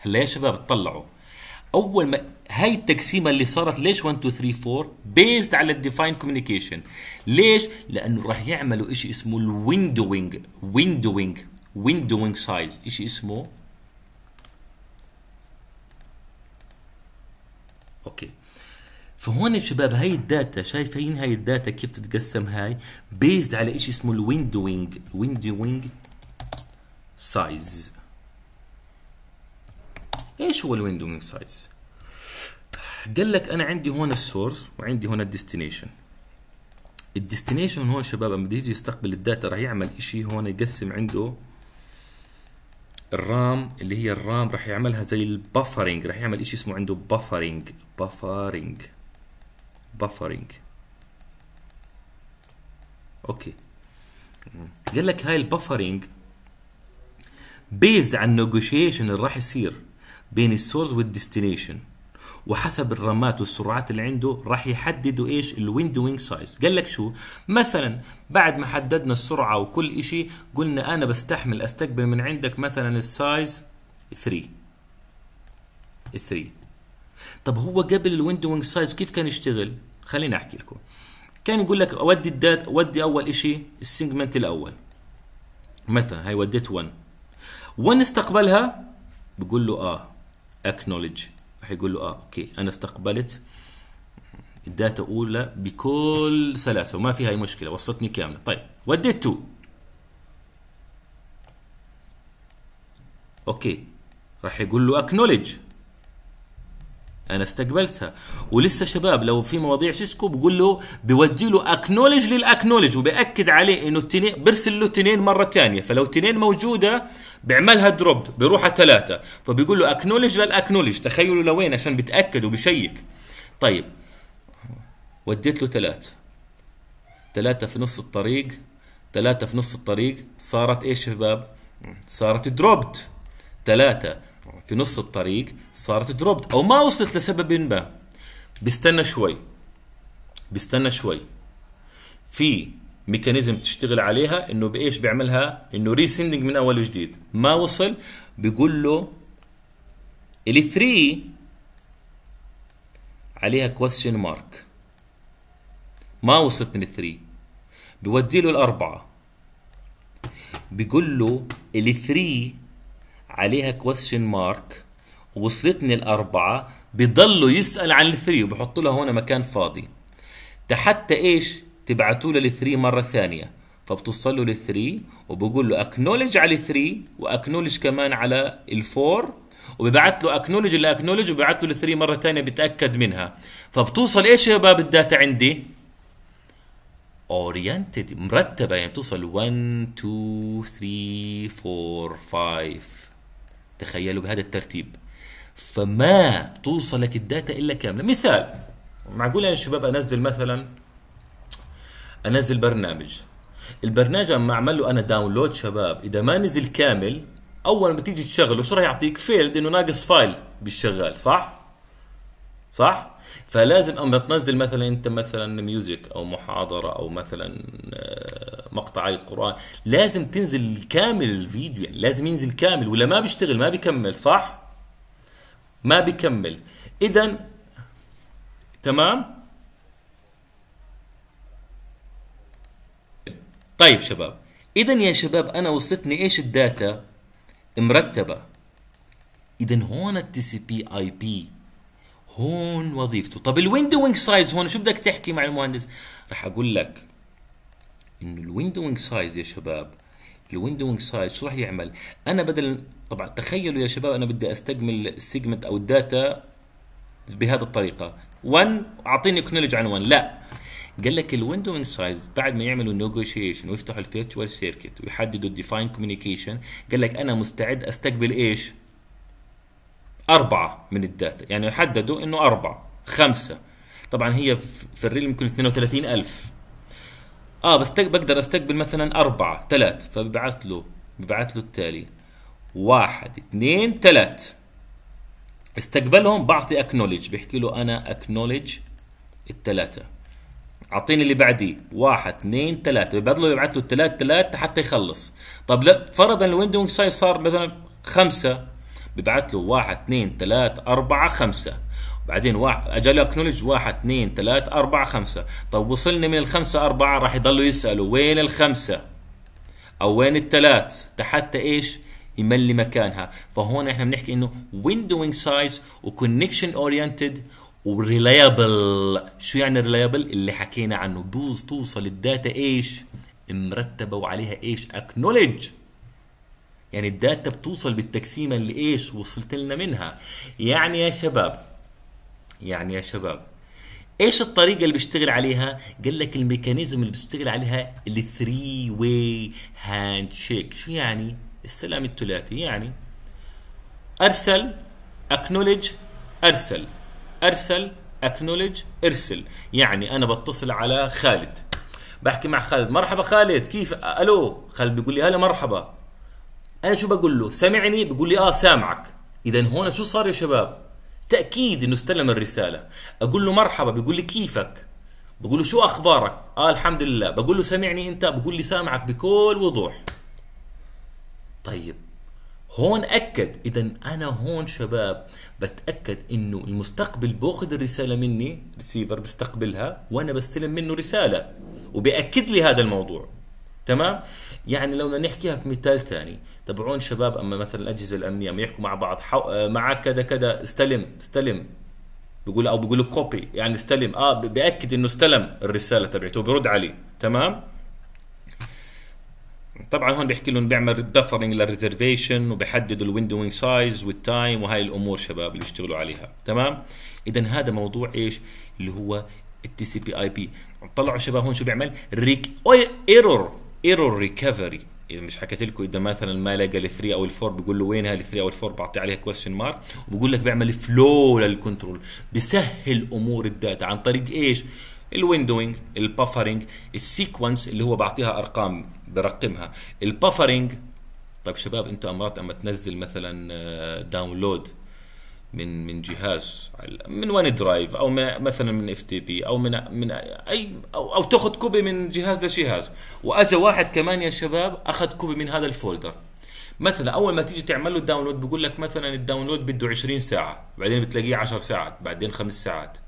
هلا يا شباب اطلعوا اول ما هاي التقسيمه اللي صارت ليش 1 2 3 4 بيزد على الديفاين كوميونيكيشن ليش لانه راح يعملوا شيء اسمه الويندوينج ويندوينج ويندوينج سايز شيء اسمه اوكي فهون يا شباب هاي الداتا شايفين هاي الداتا كيف تتقسم هاي بيزد على شيء اسمه الويندوينج ويندوينج سايز ايش هو الويندو من سايز قال لك انا عندي هون السورس وعندي هون الديستنيشن الديستنيشن هون شباب لما يجي يستقبل الداتا راح يعمل شيء هون يقسم عنده الرام اللي هي الرام راح يعملها زي البفرنج راح يعمل شيء اسمه عنده بفرنج بفرنج بفرنج اوكي قال لك هاي البفرنج بيز على النوغوشيشن اللي راح يصير بين السورس والديستنيشن وحسب الرامات والسرعات اللي عنده راح يحددوا ايش الويندوينج سايز قال لك شو مثلا بعد ما حددنا السرعه وكل شيء قلنا انا بستحمل استقبل من عندك مثلا السايز 3 3 طب هو قبل الويندوينج سايز كيف كان يشتغل خليني احكي لكم كان يقول لك اودي الدات اودي اول شيء السيجمنت الاول مثلا هاي وديت 1 1 استقبلها بقول له اه acknowledge راح يقول له اه اوكي انا استقبلت الداتا اولى بكل سلاسه وما فيها اي مشكله وصلتني كامله طيب وديت تو اوكي راح يقول له acknowledge انا استقبلتها ولسه شباب لو في مواضيع سيسكو بقول له بودي له اكنولج للاكنولج وباكد عليه انه التنين برسل له تنين مره ثانيه فلو تنين موجوده بيعملها دروب على ثلاثه فبيقول له اكنولج للاكنولج تخيلوا لوين عشان بتاكد وبشيك طيب وديت له ثلاث ثلاثه في نص الطريق ثلاثه في نص الطريق صارت ايش شباب صارت دروبت ثلاثه في نص الطريق صارت دروب او ما وصلت لسبب ما بستنى شوي بستنى شوي في ميكانيزم تشتغل عليها انه بايش بيعملها انه ريسندنج من اول وجديد ما وصل بيقول له ال 3 عليها كويستشن مارك ما وصلت من 3 بودي له الاربعه بيقول له ال 3 عليها كويشن مارك وصلتني الأربعة بضلوا يسأل عن الثري وبحط له هون مكان فاضي حتى ايش تبعتوا له الثري مرة ثانية فبتوصل له للثري وبقول له اكنولج على الثري واكنولج كمان على الفور وببعت له اكنولج اللي اكنولج وببعت له الثري مرة ثانية بتأكد منها فبتوصل ايش يا باب الداتا عندي اورينتد مرتبة يعني بتوصل 1 2 3 4 5 تخيلوا بهذا الترتيب فما توصلك الداتا الا كامله مثال معقول يا شباب انزل مثلا انزل برنامج البرنامج عم اعمل له انا داونلود شباب اذا ما نزل كامل اول ما تيجي تشغله شو راح يعطيك فيلد انه ناقص فايل بالشغال صح صح فلازم اما تنزل مثلا انت مثلا ميوزك او محاضره او مثلا آه، مقطع ايه قران لازم تنزل كامل الفيديو يعني لازم ينزل كامل ولا ما بيشتغل ما بيكمل صح ما بيكمل اذا تمام طيب شباب اذا يا شباب انا وصلتني ايش الداتا مرتبه اذا هون التي سي بي اي بي هون وظيفته طب الويندوينج سايز هون شو بدك تحكي مع المهندس راح اقول لك انه الويندوينج سايز يا شباب الويندوينج سايز شو راح يعمل انا بدل طبعا تخيلوا يا شباب انا بدي استجمل السيجمنت او الداتا بهذه الطريقه 1 اعطيني كنولج عن 1 لا قال لك الويندوينج سايز بعد ما يعملوا نيغوشيشن ويفتحوا الفيرتشوال سيركت ويحددوا الديفاين كوميونيكيشن قال لك انا مستعد استقبل ايش أربعة من الداتا يعني يحددوا أنه أربعة خمسة طبعا هي في الريل يمكن 32 ألف اه بس بقدر استقبل مثلا أربعة ثلاث فببعث له ببعث له التالي واحد اثنين ثلاث استقبلهم بعطي اكنولج بحكي له انا اكنولج الثلاثة اعطيني اللي بعديه واحد اثنين ثلاثة له ببعث له الثلاث ثلاث حتى يخلص طب لا فرضا الويندوينج سايز صار مثلا خمسة ببعث له واحد اثنين ثلاث أربعة خمسة بعدين واحد اجل اكنولج واحد اثنين ثلاث أربعة خمسة طيب وصلني من الخمسة أربعة راح يضلوا يسألوا وين الخمسة أو وين الثلاث حتى إيش يملي مكانها فهون احنا بنحكي انه windowing size وconnection oriented وريلايبل شو يعني ريلايبل اللي حكينا عنه بوز توصل الداتا ايش مرتبه وعليها ايش اكنولج يعني الداتا بتوصل بالتقسيمه اللي ايش وصلت لنا منها يعني يا شباب يعني يا شباب ايش الطريقه اللي بيشتغل عليها قال لك الميكانيزم اللي بيشتغل عليها الثري واي هاند شيك شو يعني السلام الثلاثي يعني ارسل اكنولج ارسل ارسل اكنولج ارسل يعني انا بتصل على خالد بحكي مع خالد مرحبا خالد كيف الو خالد بيقول لي هلا مرحبا انا شو بقول له سمعني بقول لي اه سامعك اذا هون شو صار يا شباب تاكيد انه استلم الرساله اقول له مرحبا بيقول لي كيفك بقول له شو اخبارك اه الحمد لله بقول له سمعني انت بقول لي سامعك بكل وضوح طيب هون اكد اذا انا هون شباب بتاكد انه المستقبل باخذ الرساله مني ريسيفر بستقبلها وانا بستلم منه رساله وباكد لي هذا الموضوع تمام يعني لو نحكيها بمثال ثاني تبعون شباب اما مثلا الاجهزه الامنيه اما يحكوا مع بعض حو... آه، معك كذا كذا استلم استلم بيقول او بيقول كوبي يعني استلم اه باكد انه استلم الرساله تبعته برد عليه تمام طبعا هون بيحكي لهم بيعمل بفرنج للريزرفيشن وبحدد الويندوينج سايز والتايم وهاي الامور شباب اللي بيشتغلوا عليها تمام اذا هذا موضوع ايش اللي هو التي سي بي اي بي طلعوا شباب هون شو بيعمل ريك ايرور ايرور ريكفري اذا يعني مش حكيت لكم اذا مثلا ما لقى ال ال3 او ال4 بقول له وينها ال3 او ال4 بعطي عليها كويشن مارك وبقول لك بيعمل فلو للكنترول بسهل امور الداتا عن طريق ايش؟ الويندوينج البافرنج السيكونس اللي هو بعطيها ارقام برقمها البافرنج طيب شباب انتم امرات اما تنزل مثلا داونلود آه، من من جهاز من ون درايف او من مثلا من اف تي بي او من من اي او, أو تاخذ كوبي من جهاز لجهاز واجى واحد كمان يا شباب اخذ كوبي من هذا الفولدر مثلا اول ما تيجي تعمل له الداونلود بيقول لك مثلا الداونلود بده 20 ساعه بعدين بتلاقيه 10 ساعات بعدين خمس ساعات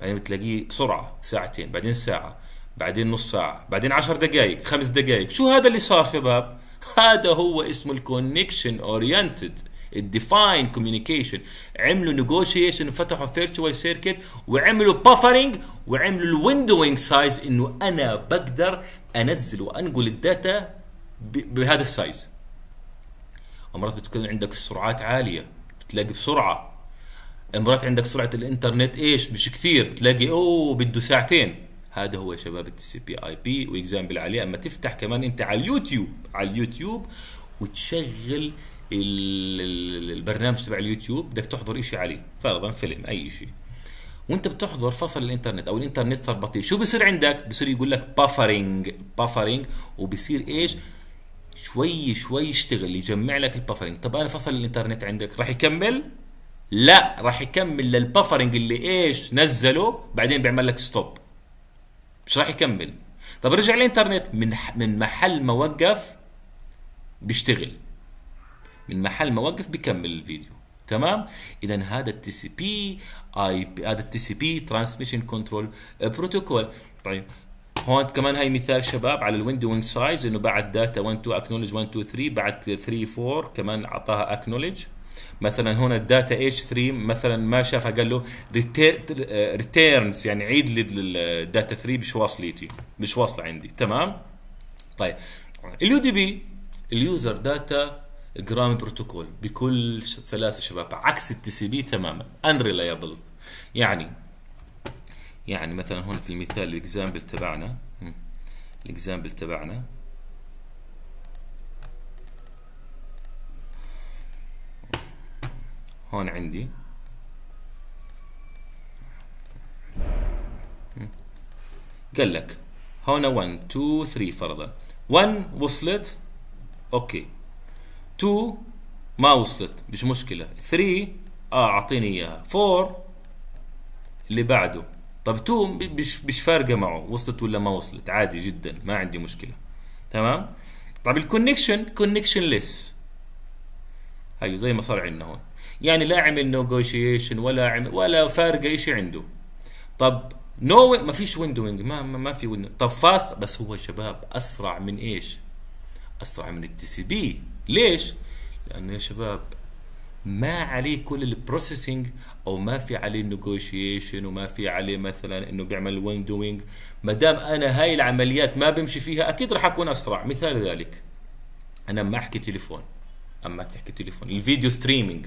بعدين بتلاقيه بسرعه ساعتين بعدين ساعه بعدين نص ساعه بعدين 10 دقائق خمس دقائق شو هذا اللي صار شباب هذا هو اسمه الكونكشن اورينتد الديفاين كوميونيكيشن عملوا نيجوشيشن وفتحوا فيرتشوال سيركت وعملوا بافرنج وعملوا الويندوينج سايز انه انا بقدر انزل وانقل الداتا بهذا السايز مرات بتكون عندك السرعات عاليه بتلاقي بسرعه مرات عندك سرعه الانترنت ايش مش كثير بتلاقي اوه بده ساعتين هذا هو يا شباب السي بي اي بي واكزامبل عليه اما تفتح كمان انت على اليوتيوب على اليوتيوب وتشغل البرنامج تبع اليوتيوب بدك تحضر شيء عليه فرضا فيلم اي شيء وانت بتحضر فصل الانترنت او الانترنت صار بطيء شو بصير عندك بصير يقول لك بافرنج بافرنج وبصير ايش شوي شوي يشتغل يجمع لك البافرنج طب انا فصل الانترنت عندك راح يكمل لا راح يكمل للبافرنج اللي ايش نزله بعدين بيعمل لك ستوب مش راح يكمل طب رجع الانترنت من من محل ما وقف بيشتغل من محل ما وقف بيكمل الفيديو تمام اذا هذا التي سي بي اي بي هذا التي سي بي ترانسميشن كنترول بروتوكول طيب هون كمان هاي مثال شباب على الويندو سايز انه بعد داتا 1 2 اكنولج 1 2 3 بعد 3 4 كمان اعطاها اكنولج مثلا هنا الداتا ايش 3 مثلا ما شافها قال له ريتيرنز آه، يعني عيد لي الداتا 3 مش واصلتي مش واصله عندي تمام طيب اليو دي بي اليوزر داتا جرام بروتوكول بكل ثلاثة شباب عكس التي سي بي تماما انريلايبل يعني يعني مثلا هون في المثال الاكزامبل تبعنا الاكزامبل تبعنا هون عندي قال لك هون 1 2 3 فرضا 1 وصلت اوكي 2 ما وصلت مش مشكله 3 اه اعطيني اياها 4 اللي بعده طب 2 مش مش فارقه معه وصلت ولا ما وصلت عادي جدا ما عندي مشكله تمام طب الكونكشن كونكشن ليس هيو زي ما صار عندنا هون يعني لا عمل نيغوشيشن ولا عمل ولا فارقه شيء عنده طب نو no ما فيش ويندوينج ما ما في ويندو طب فاست بس هو شباب اسرع من ايش؟ اسرع من التي سي بي ليش؟ لانه يا شباب ما عليه كل البروسيسنج او ما في عليه نيغوشيشن وما في عليه مثلا انه بيعمل وين دوينج ما دام انا هاي العمليات ما بمشي فيها اكيد راح اكون اسرع مثال ذلك انا ما احكي تليفون اما تحكي تليفون الفيديو ستريمينج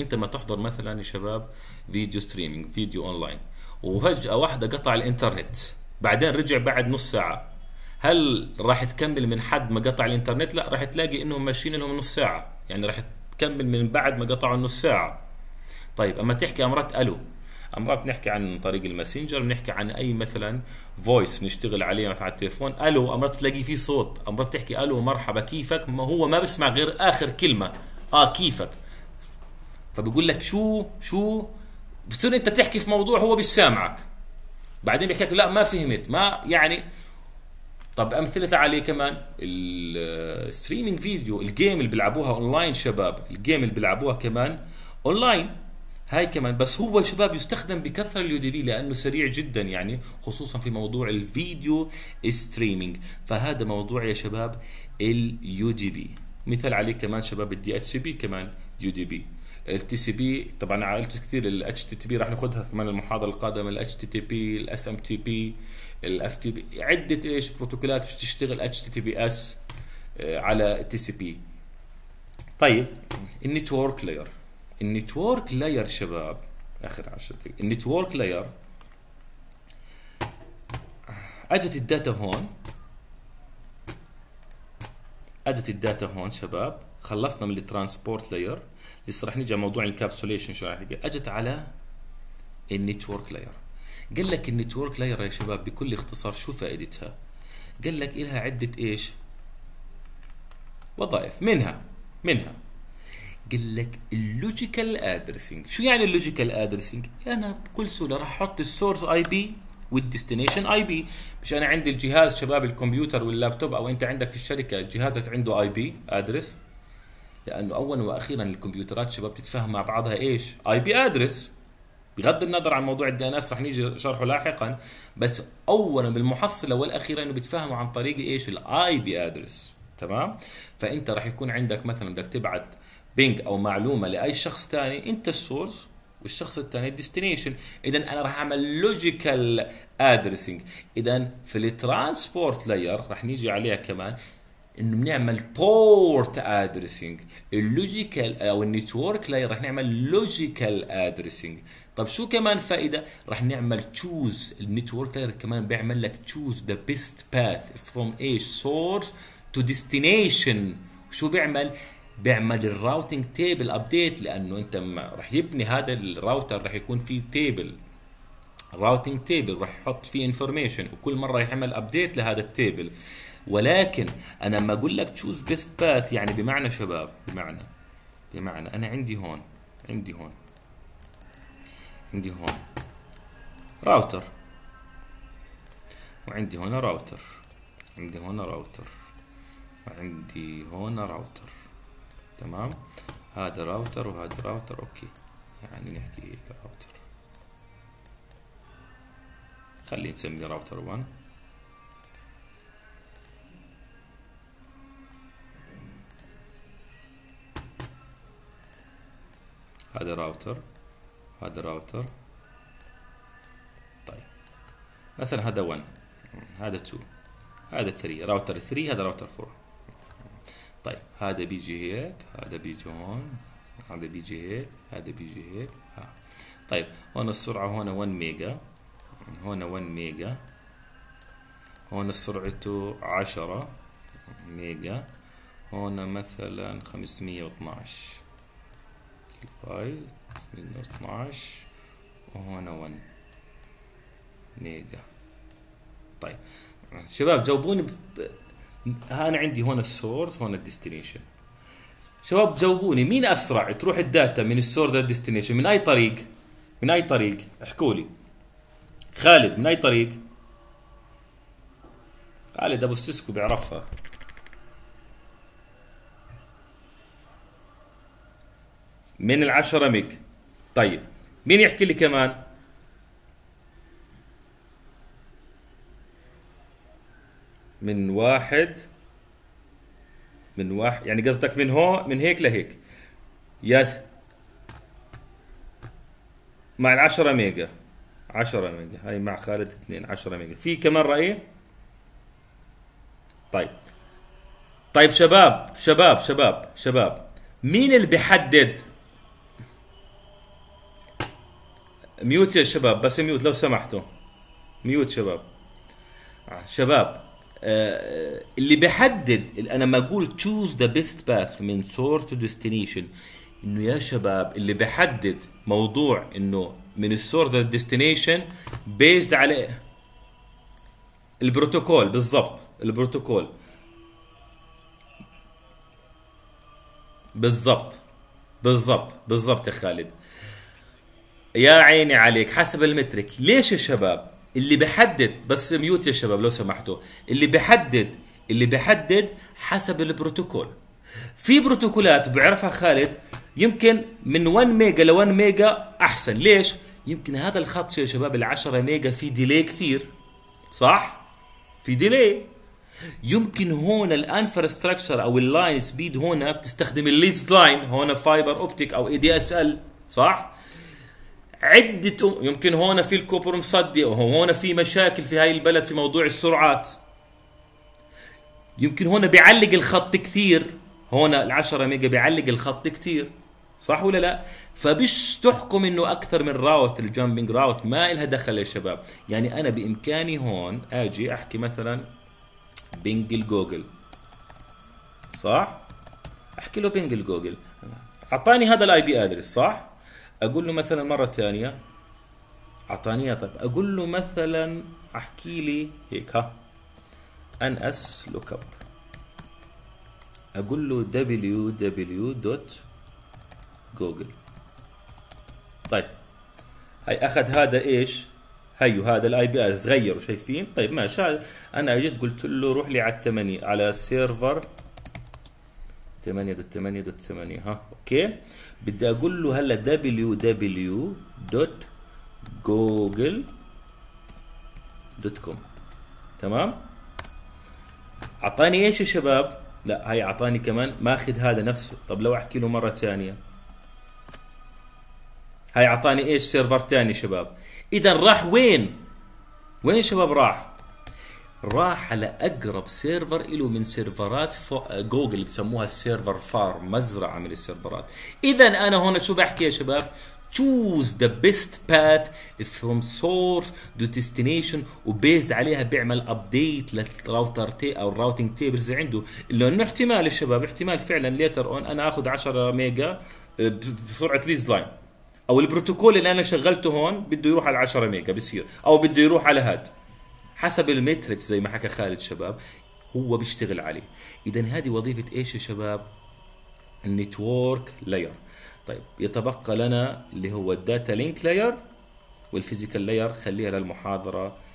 انت ما تحضر مثلا يا شباب فيديو ستريمينج فيديو اونلاين وفجاه واحده قطع الانترنت بعدين رجع بعد نص ساعه هل راح تكمل من حد ما قطع الانترنت لا راح تلاقي انهم ماشيين لهم نص ساعه يعني راح تكمل من بعد ما قطعوا النص ساعه طيب اما تحكي امرات الو امرات بنحكي عن طريق الماسنجر بنحكي عن اي مثلا فويس نشتغل عليه مثلا على التليفون الو امرات تلاقي فيه صوت امرات تحكي الو مرحبا كيفك ما هو ما بسمع غير اخر كلمه اه كيفك فبقول لك شو شو بتصير انت تحكي في موضوع هو مش سامعك بعدين بيحكي لك لا ما فهمت ما يعني طب امثله عليه كمان الستريمينج فيديو الجيم اللي بيلعبوها اونلاين شباب الجيم اللي بيلعبوها كمان اونلاين هاي كمان بس هو شباب يستخدم بكثره اليو دي بي لانه سريع جدا يعني خصوصا في موضوع الفيديو ستريمينج فهذا موضوع يا شباب اليو دي بي مثال عليه كمان شباب الدي اتش بي كمان يو دي بي التي سي بي طبعا عائلته كثير الاتش تي تي بي راح ناخذها كمان المحاضره القادمه الاتش تي تي بي الاس ام تي بي الاف تي بي عده ايش بروتوكولات بتشتغل اتش تي بي اس على التي سي بي طيب النتورك لاير النتورك لاير شباب اخر 10 دقائق النتورك لاير اجت الداتا هون اجت الداتا هون شباب خلصنا من الترانسبورت لاير لسه رح نيجي على موضوع الكابسوليشن شو رح اجت على النتورك لاير قال لك النتورك لاير يا شباب بكل اختصار شو فائدتها قال لك إلها عدة إيش وظائف منها منها قال لك اللوجيكال ادرسنج شو يعني اللوجيكال ادرسنج انا بكل سهوله راح احط السورس اي بي والديستنيشن اي بي مش انا عندي الجهاز شباب الكمبيوتر واللابتوب او انت عندك في الشركه جهازك عنده اي بي ادرس لانه اولا واخيرا الكمبيوترات شباب تتفاهم مع بعضها ايش اي بي ادرس بغض النظر عن موضوع الدي ان اس رح نيجي شرحه لاحقا بس اولا بالمحصله والاخيره انه بتفهموا عن طريق ايش الاي بي ادرس تمام فانت رح يكون عندك مثلا بدك تبعت بينج او معلومه لاي شخص ثاني انت السورس والشخص الثاني الديستنيشن اذا انا راح اعمل لوجيكال ادرسنج اذا في الترانسبورت لاير راح نيجي عليها كمان انه بنعمل بورت ادريسنج اللوجيكال او النتورك لاير رح نعمل لوجيكال ادريسنج طب شو كمان فائده رح نعمل تشوز النتورك لاير كمان بيعمل لك تشوز ذا بيست باث فروم ايش سورس تو ديستنيشن شو بيعمل بيعمل الراوتنج تيبل ابديت لانه انت رح يبني هذا الراوتر رح يكون فيه تيبل راوتنج تيبل رح يحط فيه انفورميشن وكل مره يعمل ابديت لهذا التيبل ولكن انا لما اقول لك تشوز بيست باث يعني بمعنى شباب بمعنى بمعنى انا عندي هون عندي هون عندي هون راوتر وعندي هنا راوتر عندي هنا راوتر وعندي هنا راوتر تمام هذا راوتر وهذا راوتر اوكي يعني نحكي هيك راوتر خلي نسمي راوتر 1 هذا راوتر هذا راوتر طيب مثلا هذا 1 هذا 2 هذا 3 راوتر 3 هذا راوتر 4 طيب هذا بيجي هيك هذا بيجي هون هذا بيجي هيك هذا بيجي هيك ها طيب هون السرعة هون 1 ميجا هون 1 ميجا هون سرعته 10 ميجا هون مثلا 512 كيلو بايت 12 وهنا 1 نيجا طيب شباب جاوبوني ب... انا عندي هنا السورس هنا الديستنيشن شباب جاوبوني مين اسرع تروح الداتا من السورس للديستنيشن من اي طريق من اي طريق احكوا لي خالد من اي طريق خالد ابو السيسكو بيعرفها من العشرة ميج طيب مين يحكي لي كمان من واحد من واحد يعني قصدك من هون من هيك لهيك يا مع العشرة ميجا 10 ميجا هاي مع خالد اثنين 10 ميجا في كمان رأي طيب طيب شباب شباب شباب شباب مين اللي بيحدد ميوت يا شباب بس ميوت لو سمحتوا ميوت شباب آه، شباب آه، آه، اللي بيحدد انا ما اقول تشوز ذا بيست باث من سور تو ديستنيشن انه يا شباب اللي بيحدد موضوع انه من السور ذا ديستنيشن بيزد على البروتوكول بالضبط البروتوكول بالضبط بالضبط بالضبط يا خالد يا عيني عليك حسب المترك ليش يا شباب اللي بحدد بس ميوت يا شباب لو سمحتوا اللي بحدد اللي بحدد حسب البروتوكول في بروتوكولات بعرفها خالد يمكن من 1 ميجا ل 1 ميجا احسن ليش يمكن هذا الخط يا شباب ال 10 ميجا في ديلي كثير صح في ديلي يمكن هون الانفراستراكشر او اللاين سبيد هون بتستخدم الليست لاين هون فايبر اوبتيك او اي دي اس ال صح عدة أم... يمكن هون في الكوبر مصدق وهون في مشاكل في هاي البلد في موضوع السرعات يمكن هون بيعلق الخط كثير هون ال10 ميجا بيعلق الخط كثير صح ولا لا؟ فبش تحكم انه اكثر من راوت الجامبنج راوت ما إلها دخل يا شباب، يعني انا بامكاني هون اجي احكي مثلا بينج الجوجل صح؟ احكي له بينج الجوجل اعطاني هذا الاي بي ادرس صح؟ اقول له مثلا مره ثانيه اعطاني طيب اقول له مثلا احكي لي هيك ها ان اس لوك اب اقول له دبليو دبليو دوت جوجل طيب هي اخذ هذا ايش هيو هذا الاي بي اس غيروا شايفين طيب ماشي انا اجيت قلت له روح لي على الثمانية على سيرفر 8.8.8 ها اوكي بدي اقول له هلا دبليو دبليو دوت جوجل دوت كوم تمام اعطاني ايش يا شباب لا هاي اعطاني كمان ماخذ هذا نفسه طب لو احكي له مره ثانيه هاي اعطاني ايش سيرفر ثاني شباب اذا راح وين وين شباب راح راح على اقرب سيرفر له من سيرفرات جوجل بسموها السيرفر فارم مزرعه من السيرفرات اذا انا هنا شو بحكي يا شباب choose the best path from source to destination وبيزد عليها بيعمل ابديت للراوتر تي او الراوتنج تيبلز عنده لانه احتمال يا شباب احتمال فعلا ليتر اون انا اخذ 10 ميجا آه، بسرعه ليز لاين او البروتوكول اللي انا شغلته هون بده يروح على 10 ميجا بصير او بده يروح على هاد حسب المتركس زي ما حكى خالد شباب هو بيشتغل عليه اذا هذه وظيفه ايش يا شباب النتورك لاير طيب يتبقى لنا اللي هو الداتا لينك لاير والفيزيكال لاير خليها للمحاضره